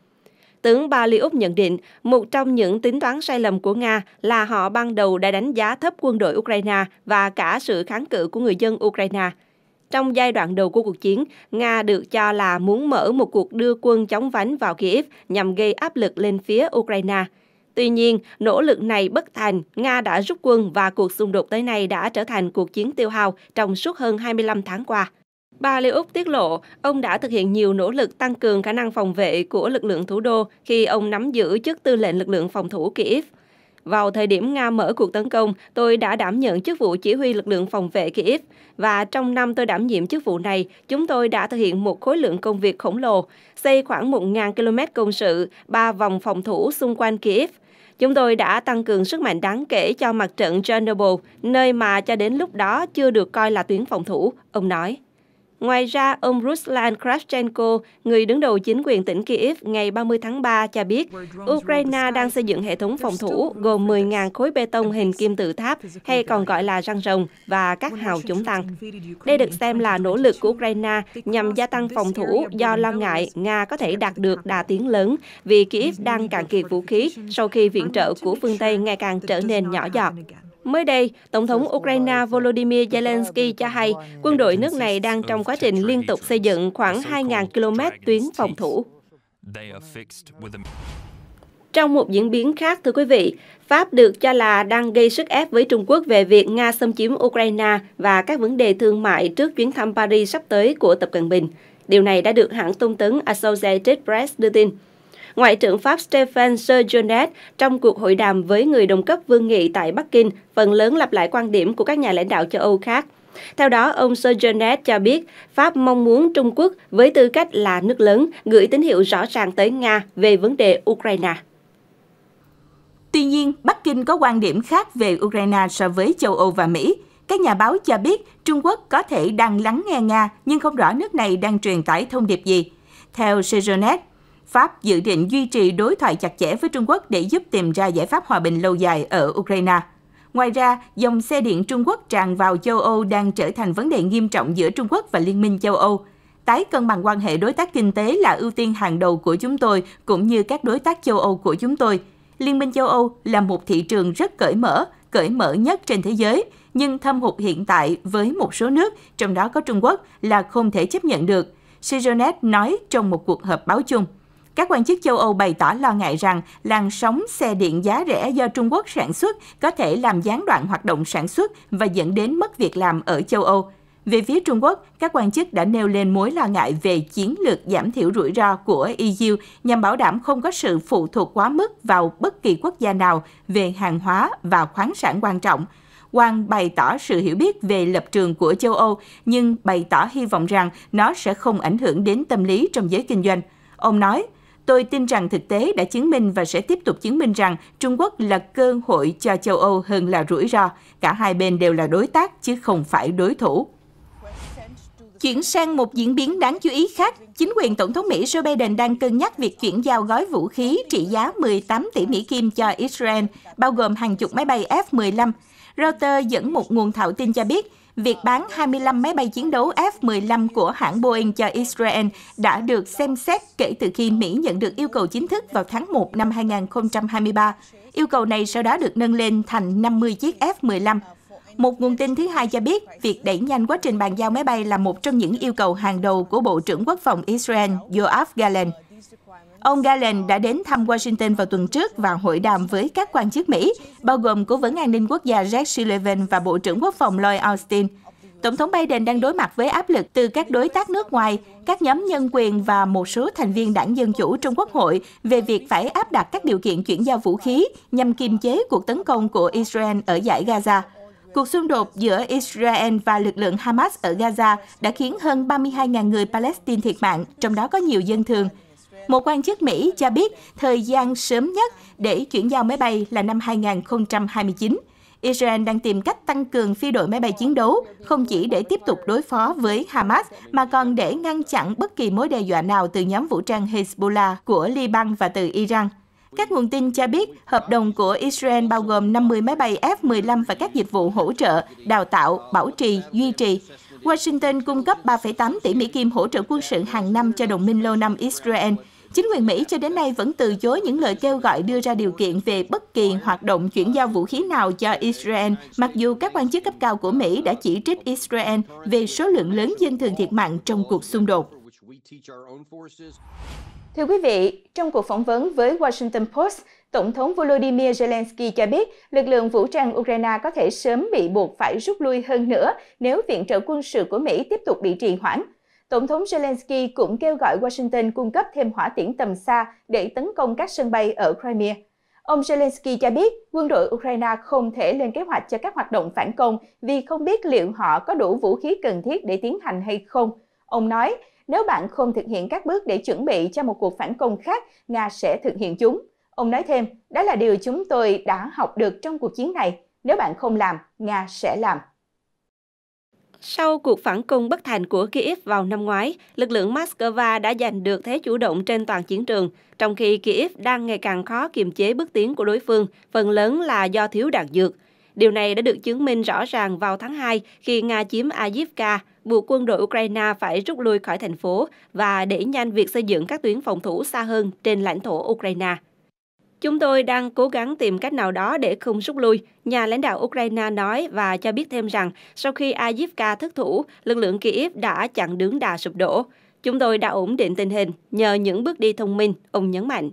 Tướng Ba Liễu nhận định, một trong những tính toán sai lầm của Nga là họ ban đầu đã đánh giá thấp quân đội Ukraine và cả sự kháng cự của người dân Ukraine – trong giai đoạn đầu của cuộc chiến, Nga được cho là muốn mở một cuộc đưa quân chống vánh vào Kiev nhằm gây áp lực lên phía Ukraine. Tuy nhiên, nỗ lực này bất thành, Nga đã rút quân và cuộc xung đột tới nay đã trở thành cuộc chiến tiêu hao trong suốt hơn 25 tháng qua. Bà Liêu Úc tiết lộ, ông đã thực hiện nhiều nỗ lực tăng cường khả năng phòng vệ của lực lượng thủ đô khi ông nắm giữ chức tư lệnh lực lượng phòng thủ Kiev. Vào thời điểm Nga mở cuộc tấn công, tôi đã đảm nhận chức vụ chỉ huy lực lượng phòng vệ Kiev. Và trong năm tôi đảm nhiệm chức vụ này, chúng tôi đã thực hiện một khối lượng công việc khổng lồ, xây khoảng 1.000 km công sự, ba vòng phòng thủ xung quanh Kiev. Chúng tôi đã tăng cường sức mạnh đáng kể cho mặt trận Chernobyl, nơi mà cho đến lúc đó chưa được coi là tuyến phòng thủ, ông nói. Ngoài ra, ông Ruslan Kravchenko, người đứng đầu chính quyền tỉnh Kyiv ngày 30 tháng 3 cho biết, Ukraine đang xây dựng hệ thống phòng thủ gồm 10.000 khối bê tông hình kim tự tháp, hay còn gọi là răng rồng, và các hào chống tăng. Đây được xem là nỗ lực của Ukraine nhằm gia tăng phòng thủ do lo ngại Nga có thể đạt được đà tiến lớn vì Kyiv đang cạn kiệt vũ khí sau khi viện trợ của phương Tây ngày càng trở nên nhỏ giọt. Mới đây, Tổng thống Ukraine Volodymyr Zelensky cho hay quân đội nước này đang trong quá trình liên tục xây dựng khoảng 2.000 km tuyến phòng thủ. Trong một diễn biến khác, thưa quý vị, Pháp được cho là đang gây sức ép với Trung Quốc về việc Nga xâm chiếm Ukraine và các vấn đề thương mại trước chuyến thăm Paris sắp tới của Tập Cận Bình. Điều này đã được hãng thông tấn Associated Press đưa tin. Ngoại trưởng Pháp Stéphane Sejournet trong cuộc hội đàm với người đồng cấp Vương Nghị tại Bắc Kinh phần lớn lặp lại quan điểm của các nhà lãnh đạo châu Âu khác. Theo đó, ông Sojournet cho biết Pháp mong muốn Trung Quốc với tư cách là nước lớn gửi tín hiệu rõ ràng tới Nga về vấn đề Ukraine. Tuy nhiên, Bắc Kinh có quan điểm khác về Ukraine so với châu Âu và Mỹ. Các nhà báo cho biết Trung Quốc có thể đang lắng nghe Nga nhưng không rõ nước này đang truyền tải thông điệp gì. Theo Sejournet, Pháp dự định duy trì đối thoại chặt chẽ với Trung Quốc để giúp tìm ra giải pháp hòa bình lâu dài ở Ukraine. Ngoài ra, dòng xe điện Trung Quốc tràn vào châu Âu đang trở thành vấn đề nghiêm trọng giữa Trung Quốc và Liên minh châu Âu. Tái cân bằng quan hệ đối tác kinh tế là ưu tiên hàng đầu của chúng tôi cũng như các đối tác châu Âu của chúng tôi. Liên minh châu Âu là một thị trường rất cởi mở, cởi mở nhất trên thế giới, nhưng thâm hụt hiện tại với một số nước, trong đó có Trung Quốc, là không thể chấp nhận được. Sijonet nói trong một cuộc họp báo chung. Các quan chức châu Âu bày tỏ lo ngại rằng làn sóng xe điện giá rẻ do Trung Quốc sản xuất có thể làm gián đoạn hoạt động sản xuất và dẫn đến mất việc làm ở châu Âu. Về phía Trung Quốc, các quan chức đã nêu lên mối lo ngại về chiến lược giảm thiểu rủi ro của EU nhằm bảo đảm không có sự phụ thuộc quá mức vào bất kỳ quốc gia nào về hàng hóa và khoáng sản quan trọng. Wang bày tỏ sự hiểu biết về lập trường của châu Âu, nhưng bày tỏ hy vọng rằng nó sẽ không ảnh hưởng đến tâm lý trong giới kinh doanh. Ông nói, Tôi tin rằng thực tế đã chứng minh và sẽ tiếp tục chứng minh rằng Trung Quốc là cơ hội cho châu Âu hơn là rủi ro. Cả hai bên đều là đối tác chứ không phải đối thủ. Chuyển sang một diễn biến đáng chú ý khác, chính quyền Tổng thống Mỹ Joe Biden đang cân nhắc việc chuyển giao gói vũ khí trị giá 18 tỷ Mỹ Kim cho Israel, bao gồm hàng chục máy bay F-15. Reuters dẫn một nguồn thạo tin cho biết, việc bán 25 máy bay chiến đấu F-15 của hãng Boeing cho Israel đã được xem xét kể từ khi Mỹ nhận được yêu cầu chính thức vào tháng 1 năm 2023. Yêu cầu này sau đó được nâng lên thành 50 chiếc F-15. Một nguồn tin thứ hai cho biết, việc đẩy nhanh quá trình bàn giao máy bay là một trong những yêu cầu hàng đầu của Bộ trưởng Quốc phòng Israel Yoav Gallant. Ông Galen đã đến thăm Washington vào tuần trước và hội đàm với các quan chức Mỹ, bao gồm Cố vấn an ninh quốc gia Jack Sullivan và Bộ trưởng Quốc phòng Lloyd Austin. Tổng thống Biden đang đối mặt với áp lực từ các đối tác nước ngoài, các nhóm nhân quyền và một số thành viên đảng Dân Chủ trong Quốc hội về việc phải áp đặt các điều kiện chuyển giao vũ khí nhằm kiềm chế cuộc tấn công của Israel ở giải Gaza. Cuộc xung đột giữa Israel và lực lượng Hamas ở Gaza đã khiến hơn 32.000 người Palestine thiệt mạng, trong đó có nhiều dân thường, một quan chức Mỹ cho biết thời gian sớm nhất để chuyển giao máy bay là năm 2029. Israel đang tìm cách tăng cường phi đội máy bay chiến đấu, không chỉ để tiếp tục đối phó với Hamas, mà còn để ngăn chặn bất kỳ mối đe dọa nào từ nhóm vũ trang Hezbollah của Liban và từ Iran. Các nguồn tin cho biết hợp đồng của Israel bao gồm 50 máy bay F-15 và các dịch vụ hỗ trợ, đào tạo, bảo trì, duy trì. Washington cung cấp 3,8 tỷ Mỹ Kim hỗ trợ quân sự hàng năm cho đồng minh lâu năm Israel, Chính quyền Mỹ cho đến nay vẫn từ chối những lời kêu gọi đưa ra điều kiện về bất kỳ hoạt động chuyển giao vũ khí nào cho Israel, mặc dù các quan chức cấp cao của Mỹ đã chỉ trích Israel về số lượng lớn dân thường thiệt mạng trong cuộc xung đột. Thưa quý vị, trong cuộc phỏng vấn với Washington Post, Tổng thống Volodymyr Zelensky cho biết lực lượng vũ trang Ukraine có thể sớm bị buộc phải rút lui hơn nữa nếu viện trợ quân sự của Mỹ tiếp tục bị trì hoãn Tổng thống Zelensky cũng kêu gọi Washington cung cấp thêm hỏa tiễn tầm xa để tấn công các sân bay ở Crimea. Ông Zelensky cho biết quân đội Ukraine không thể lên kế hoạch cho các hoạt động phản công vì không biết liệu họ có đủ vũ khí cần thiết để tiến hành hay không. Ông nói, nếu bạn không thực hiện các bước để chuẩn bị cho một cuộc phản công khác, Nga sẽ thực hiện chúng. Ông nói thêm, đó là điều chúng tôi đã học được trong cuộc chiến này. Nếu bạn không làm, Nga sẽ làm. Sau cuộc phản công bất thành của Kyiv vào năm ngoái, lực lượng Moscow đã giành được thế chủ động trên toàn chiến trường, trong khi Kyiv đang ngày càng khó kiềm chế bước tiến của đối phương, phần lớn là do thiếu đạn dược. Điều này đã được chứng minh rõ ràng vào tháng 2 khi Nga chiếm Avdiivka, buộc quân đội Ukraine phải rút lui khỏi thành phố và đẩy nhanh việc xây dựng các tuyến phòng thủ xa hơn trên lãnh thổ Ukraine. Chúng tôi đang cố gắng tìm cách nào đó để không rút lui, nhà lãnh đạo Ukraine nói và cho biết thêm rằng sau khi Avdiivka thất thủ, lực lượng Kyiv đã chặn đứng đà sụp đổ. Chúng tôi đã ổn định tình hình nhờ những bước đi thông minh, ông nhấn mạnh.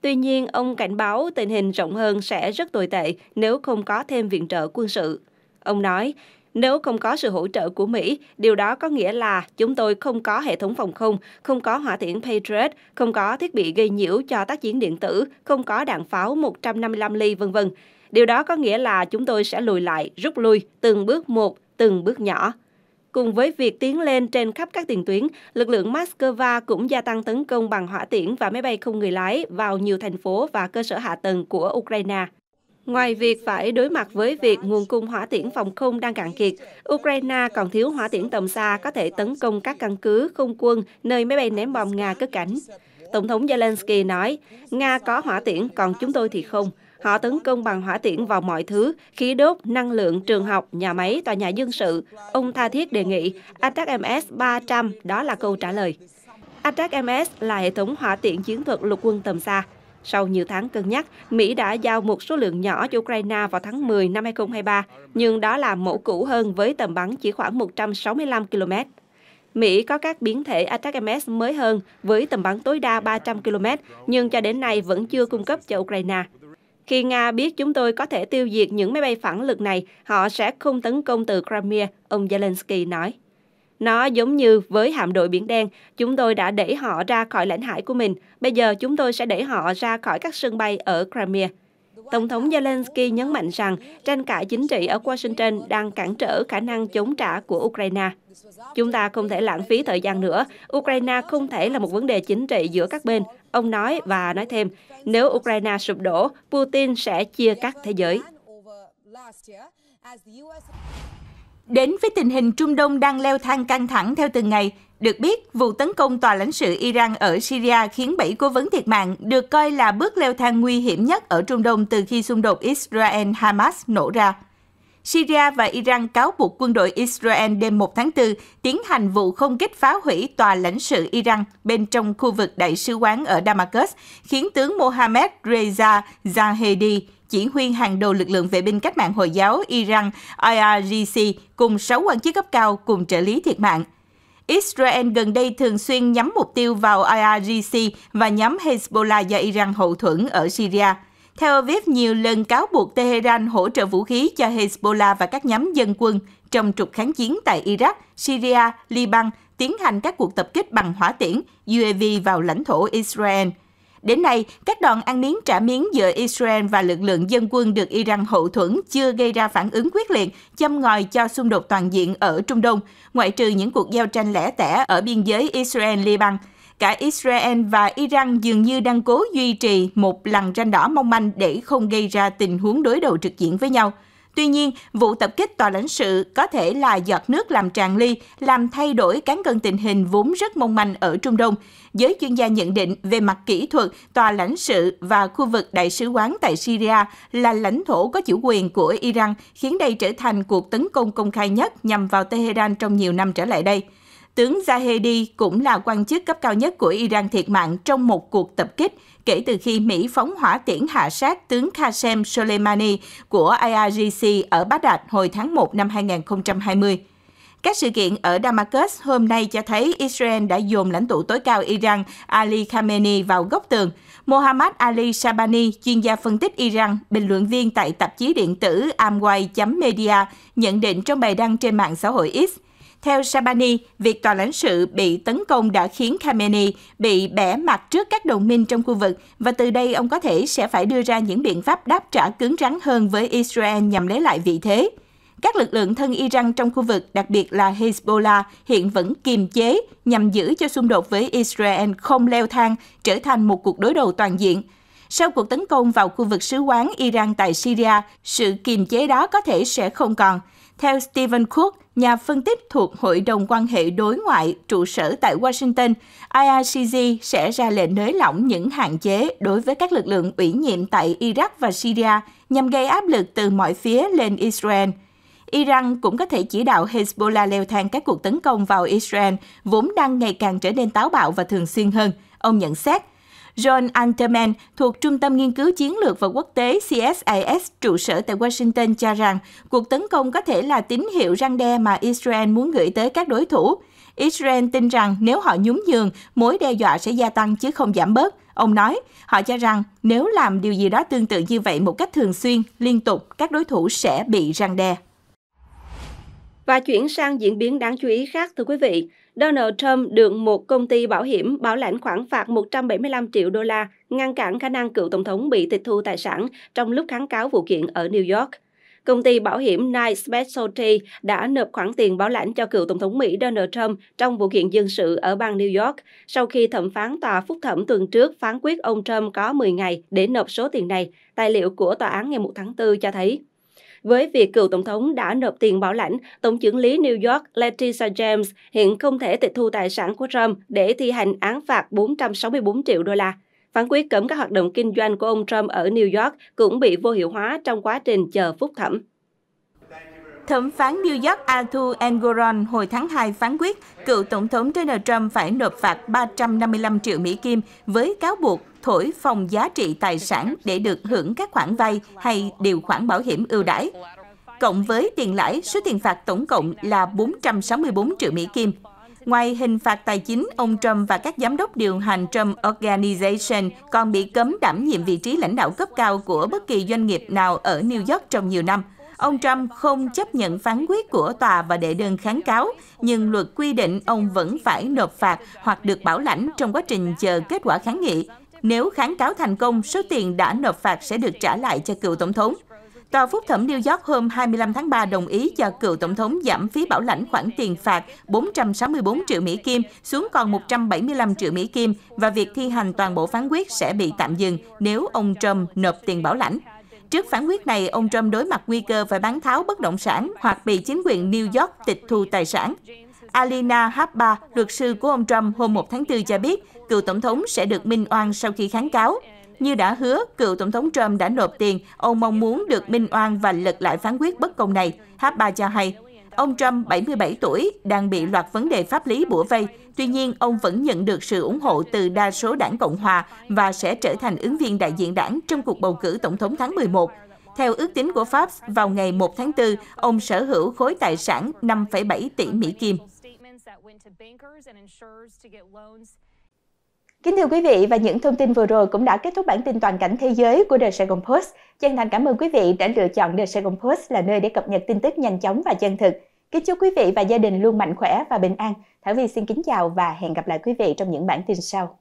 Tuy nhiên, ông cảnh báo tình hình rộng hơn sẽ rất tồi tệ nếu không có thêm viện trợ quân sự. Ông nói, nếu không có sự hỗ trợ của Mỹ, điều đó có nghĩa là chúng tôi không có hệ thống phòng không, không có hỏa tiễn Patriot, không có thiết bị gây nhiễu cho tác chiến điện tử, không có đạn pháo 155 ly vân vân. Điều đó có nghĩa là chúng tôi sẽ lùi lại, rút lui từng bước một, từng bước nhỏ. Cùng với việc tiến lên trên khắp các tiền tuyến, lực lượng Moscow cũng gia tăng tấn công bằng hỏa tiễn và máy bay không người lái vào nhiều thành phố và cơ sở hạ tầng của Ukraine. Ngoài việc phải đối mặt với việc nguồn cung hỏa tiễn phòng không đang cạn kiệt, Ukraine còn thiếu hỏa tiễn tầm xa có thể tấn công các căn cứ không quân nơi máy bay ném bom Nga cất cánh. Tổng thống Zelensky nói, Nga có hỏa tiễn còn chúng tôi thì không. Họ tấn công bằng hỏa tiễn vào mọi thứ, khí đốt, năng lượng, trường học, nhà máy, tòa nhà dân sự. Ông tha thiết đề nghị, Attack MS-300, đó là câu trả lời. Attack MS là hệ thống hỏa tiễn chiến thuật lục quân tầm xa. Sau nhiều tháng cân nhắc, Mỹ đã giao một số lượng nhỏ cho Ukraine vào tháng 10 năm 2023, nhưng đó là mẫu cũ hơn với tầm bắn chỉ khoảng 165 km. Mỹ có các biến thể Atacms mới hơn với tầm bắn tối đa 300 km, nhưng cho đến nay vẫn chưa cung cấp cho Ukraine. Khi Nga biết chúng tôi có thể tiêu diệt những máy bay phản lực này, họ sẽ không tấn công từ Crimea, ông Zelensky nói. Nó giống như với hạm đội Biển Đen, chúng tôi đã đẩy họ ra khỏi lãnh hải của mình. Bây giờ chúng tôi sẽ đẩy họ ra khỏi các sân bay ở Crimea. Tổng thống Zelensky nhấn mạnh rằng tranh cãi chính trị ở Washington đang cản trở khả năng chống trả của Ukraine. Chúng ta không thể lãng phí thời gian nữa. Ukraine không thể là một vấn đề chính trị giữa các bên. Ông nói và nói thêm, nếu Ukraine sụp đổ, Putin sẽ chia cắt thế giới. Đến với tình hình Trung Đông đang leo thang căng thẳng theo từng ngày, được biết, vụ tấn công tòa lãnh sự Iran ở Syria khiến 7 cố vấn thiệt mạng được coi là bước leo thang nguy hiểm nhất ở Trung Đông từ khi xung đột Israel-Hamas nổ ra. Syria và Iran cáo buộc quân đội Israel đêm 1 tháng 4 tiến hành vụ không kích phá hủy tòa lãnh sự Iran bên trong khu vực đại sứ quán ở Damascus, khiến tướng Mohammed Reza Zahedi chỉ huy hàng đầu lực lượng vệ binh cách mạng Hồi giáo Iran IRGC cùng 6 quan chức cấp cao cùng trợ lý thiệt mạng. Israel gần đây thường xuyên nhắm mục tiêu vào IRGC và nhắm Hezbollah do Iran hậu thuẫn ở Syria. Theo Aviv nhiều lần cáo buộc Tehran hỗ trợ vũ khí cho Hezbollah và các nhóm dân quân trong trục kháng chiến tại Iraq, Syria, Liban, tiến hành các cuộc tập kích bằng hỏa tiễn, UAV vào lãnh thổ Israel. Đến nay, các đòn ăn miếng trả miếng giữa Israel và lực lượng dân quân được Iran hậu thuẫn chưa gây ra phản ứng quyết liệt, châm ngòi cho xung đột toàn diện ở Trung Đông, ngoại trừ những cuộc giao tranh lẻ tẻ ở biên giới Israel-Liban. Cả Israel và Iran dường như đang cố duy trì một lằn ranh đỏ mong manh để không gây ra tình huống đối đầu trực diện với nhau. Tuy nhiên, vụ tập kích tòa lãnh sự có thể là giọt nước làm tràn ly, làm thay đổi cán cân tình hình vốn rất mong manh ở Trung Đông. Giới chuyên gia nhận định về mặt kỹ thuật, tòa lãnh sự và khu vực đại sứ quán tại Syria là lãnh thổ có chủ quyền của Iran, khiến đây trở thành cuộc tấn công công khai nhất nhằm vào Tehran trong nhiều năm trở lại đây. Tướng Zahedi cũng là quan chức cấp cao nhất của Iran thiệt mạng trong một cuộc tập kích kể từ khi Mỹ phóng hỏa tiễn hạ sát tướng Qasem Soleimani của IRGC ở Baghdad hồi tháng 1 năm 2020. Các sự kiện ở Damascus hôm nay cho thấy Israel đã dồn lãnh tụ tối cao Iran Ali Khamenei vào góc tường. Mohammad Ali Shabani, chuyên gia phân tích Iran, bình luận viên tại tạp chí điện tử Amway.media, nhận định trong bài đăng trên mạng xã hội X – theo Sabani, việc tòa lãnh sự bị tấn công đã khiến Khamenei bị bẻ mặt trước các đồng minh trong khu vực và từ đây ông có thể sẽ phải đưa ra những biện pháp đáp trả cứng rắn hơn với Israel nhằm lấy lại vị thế. Các lực lượng thân Iran trong khu vực, đặc biệt là Hezbollah, hiện vẫn kiềm chế nhằm giữ cho xung đột với Israel không leo thang, trở thành một cuộc đối đầu toàn diện. Sau cuộc tấn công vào khu vực sứ quán Iran tại Syria, sự kiềm chế đó có thể sẽ không còn. Theo Stephen Cook, nhà phân tích thuộc Hội đồng quan hệ đối ngoại trụ sở tại Washington, IRCG sẽ ra lệnh nới lỏng những hạn chế đối với các lực lượng ủy nhiệm tại Iraq và Syria nhằm gây áp lực từ mọi phía lên Israel. Iran cũng có thể chỉ đạo Hezbollah leo thang các cuộc tấn công vào Israel, vốn đang ngày càng trở nên táo bạo và thường xuyên hơn, ông nhận xét John Alterman thuộc Trung tâm Nghiên cứu Chiến lược và Quốc tế CSIS trụ sở tại Washington cho rằng cuộc tấn công có thể là tín hiệu răng đe mà Israel muốn gửi tới các đối thủ. Israel tin rằng nếu họ nhún nhường, mối đe dọa sẽ gia tăng chứ không giảm bớt. Ông nói, họ cho rằng nếu làm điều gì đó tương tự như vậy một cách thường xuyên, liên tục, các đối thủ sẽ bị răng đe. Và chuyển sang diễn biến đáng chú ý khác thưa quý vị, Donald Trump được một công ty bảo hiểm bảo lãnh khoản phạt 175 triệu đô la ngăn cản khả năng cựu tổng thống bị tịch thu tài sản trong lúc kháng cáo vụ kiện ở New York. Công ty bảo hiểm Knight Specialty đã nộp khoản tiền bảo lãnh cho cựu Tổng thống Mỹ Donald Trump trong vụ kiện dân sự ở bang New York sau khi thẩm phán tòa phúc thẩm tuần trước phán quyết ông Trump có 10 ngày để nộp số tiền này, tài liệu của tòa án ngày 1 tháng 4 cho thấy với việc cựu tổng thống đã nộp tiền bảo lãnh, Tổng trưởng lý New York Letitia James hiện không thể tịch thu tài sản của Trump để thi hành án phạt 464 triệu đô la. Phán quyết cấm các hoạt động kinh doanh của ông Trump ở New York cũng bị vô hiệu hóa trong quá trình chờ phúc thẩm. Thẩm phán New York Arthur Engoron hồi tháng 2 phán quyết cựu Tổng thống Donald Trump phải nộp phạt 355 triệu Mỹ Kim với cáo buộc thổi phòng giá trị tài sản để được hưởng các khoản vay hay điều khoản bảo hiểm ưu đãi. Cộng với tiền lãi, số tiền phạt tổng cộng là 464 triệu Mỹ Kim. Ngoài hình phạt tài chính, ông Trump và các giám đốc điều hành Trump Organization còn bị cấm đảm nhiệm vị trí lãnh đạo cấp cao của bất kỳ doanh nghiệp nào ở New York trong nhiều năm – Ông Trump không chấp nhận phán quyết của tòa và đệ đơn kháng cáo, nhưng luật quy định ông vẫn phải nộp phạt hoặc được bảo lãnh trong quá trình chờ kết quả kháng nghị. Nếu kháng cáo thành công, số tiền đã nộp phạt sẽ được trả lại cho cựu tổng thống. Tòa phúc thẩm New York hôm 25 tháng 3 đồng ý cho cựu tổng thống giảm phí bảo lãnh khoản tiền phạt 464 triệu Mỹ Kim xuống còn 175 triệu Mỹ Kim và việc thi hành toàn bộ phán quyết sẽ bị tạm dừng nếu ông Trump nộp tiền bảo lãnh. Trước phán quyết này, ông Trump đối mặt nguy cơ phải bán tháo bất động sản hoặc bị chính quyền New York tịch thu tài sản. Alina Habba, luật sư của ông Trump hôm 1 tháng 4 cho biết cựu tổng thống sẽ được minh oan sau khi kháng cáo. Như đã hứa, cựu tổng thống Trump đã nộp tiền, ông mong muốn được minh oan và lật lại phán quyết bất công này. Habba cho hay, Ông Trump, 77 tuổi, đang bị loạt vấn đề pháp lý bủa vây. Tuy nhiên, ông vẫn nhận được sự ủng hộ từ đa số đảng Cộng hòa và sẽ trở thành ứng viên đại diện đảng trong cuộc bầu cử tổng thống tháng 11. Theo ước tính của Pháp, vào ngày 1 tháng 4, ông sở hữu khối tài sản 5,7 tỷ Mỹ Kim. Kính thưa quý vị và những thông tin vừa rồi cũng đã kết thúc bản tin toàn cảnh thế giới của The Saigon Post. Chân thành cảm ơn quý vị đã lựa chọn The Saigon Post là nơi để cập nhật tin tức nhanh chóng và chân thực. Kính chúc quý vị và gia đình luôn mạnh khỏe và bình an. Thảo Vi xin kính chào và hẹn gặp lại quý vị trong những bản tin sau.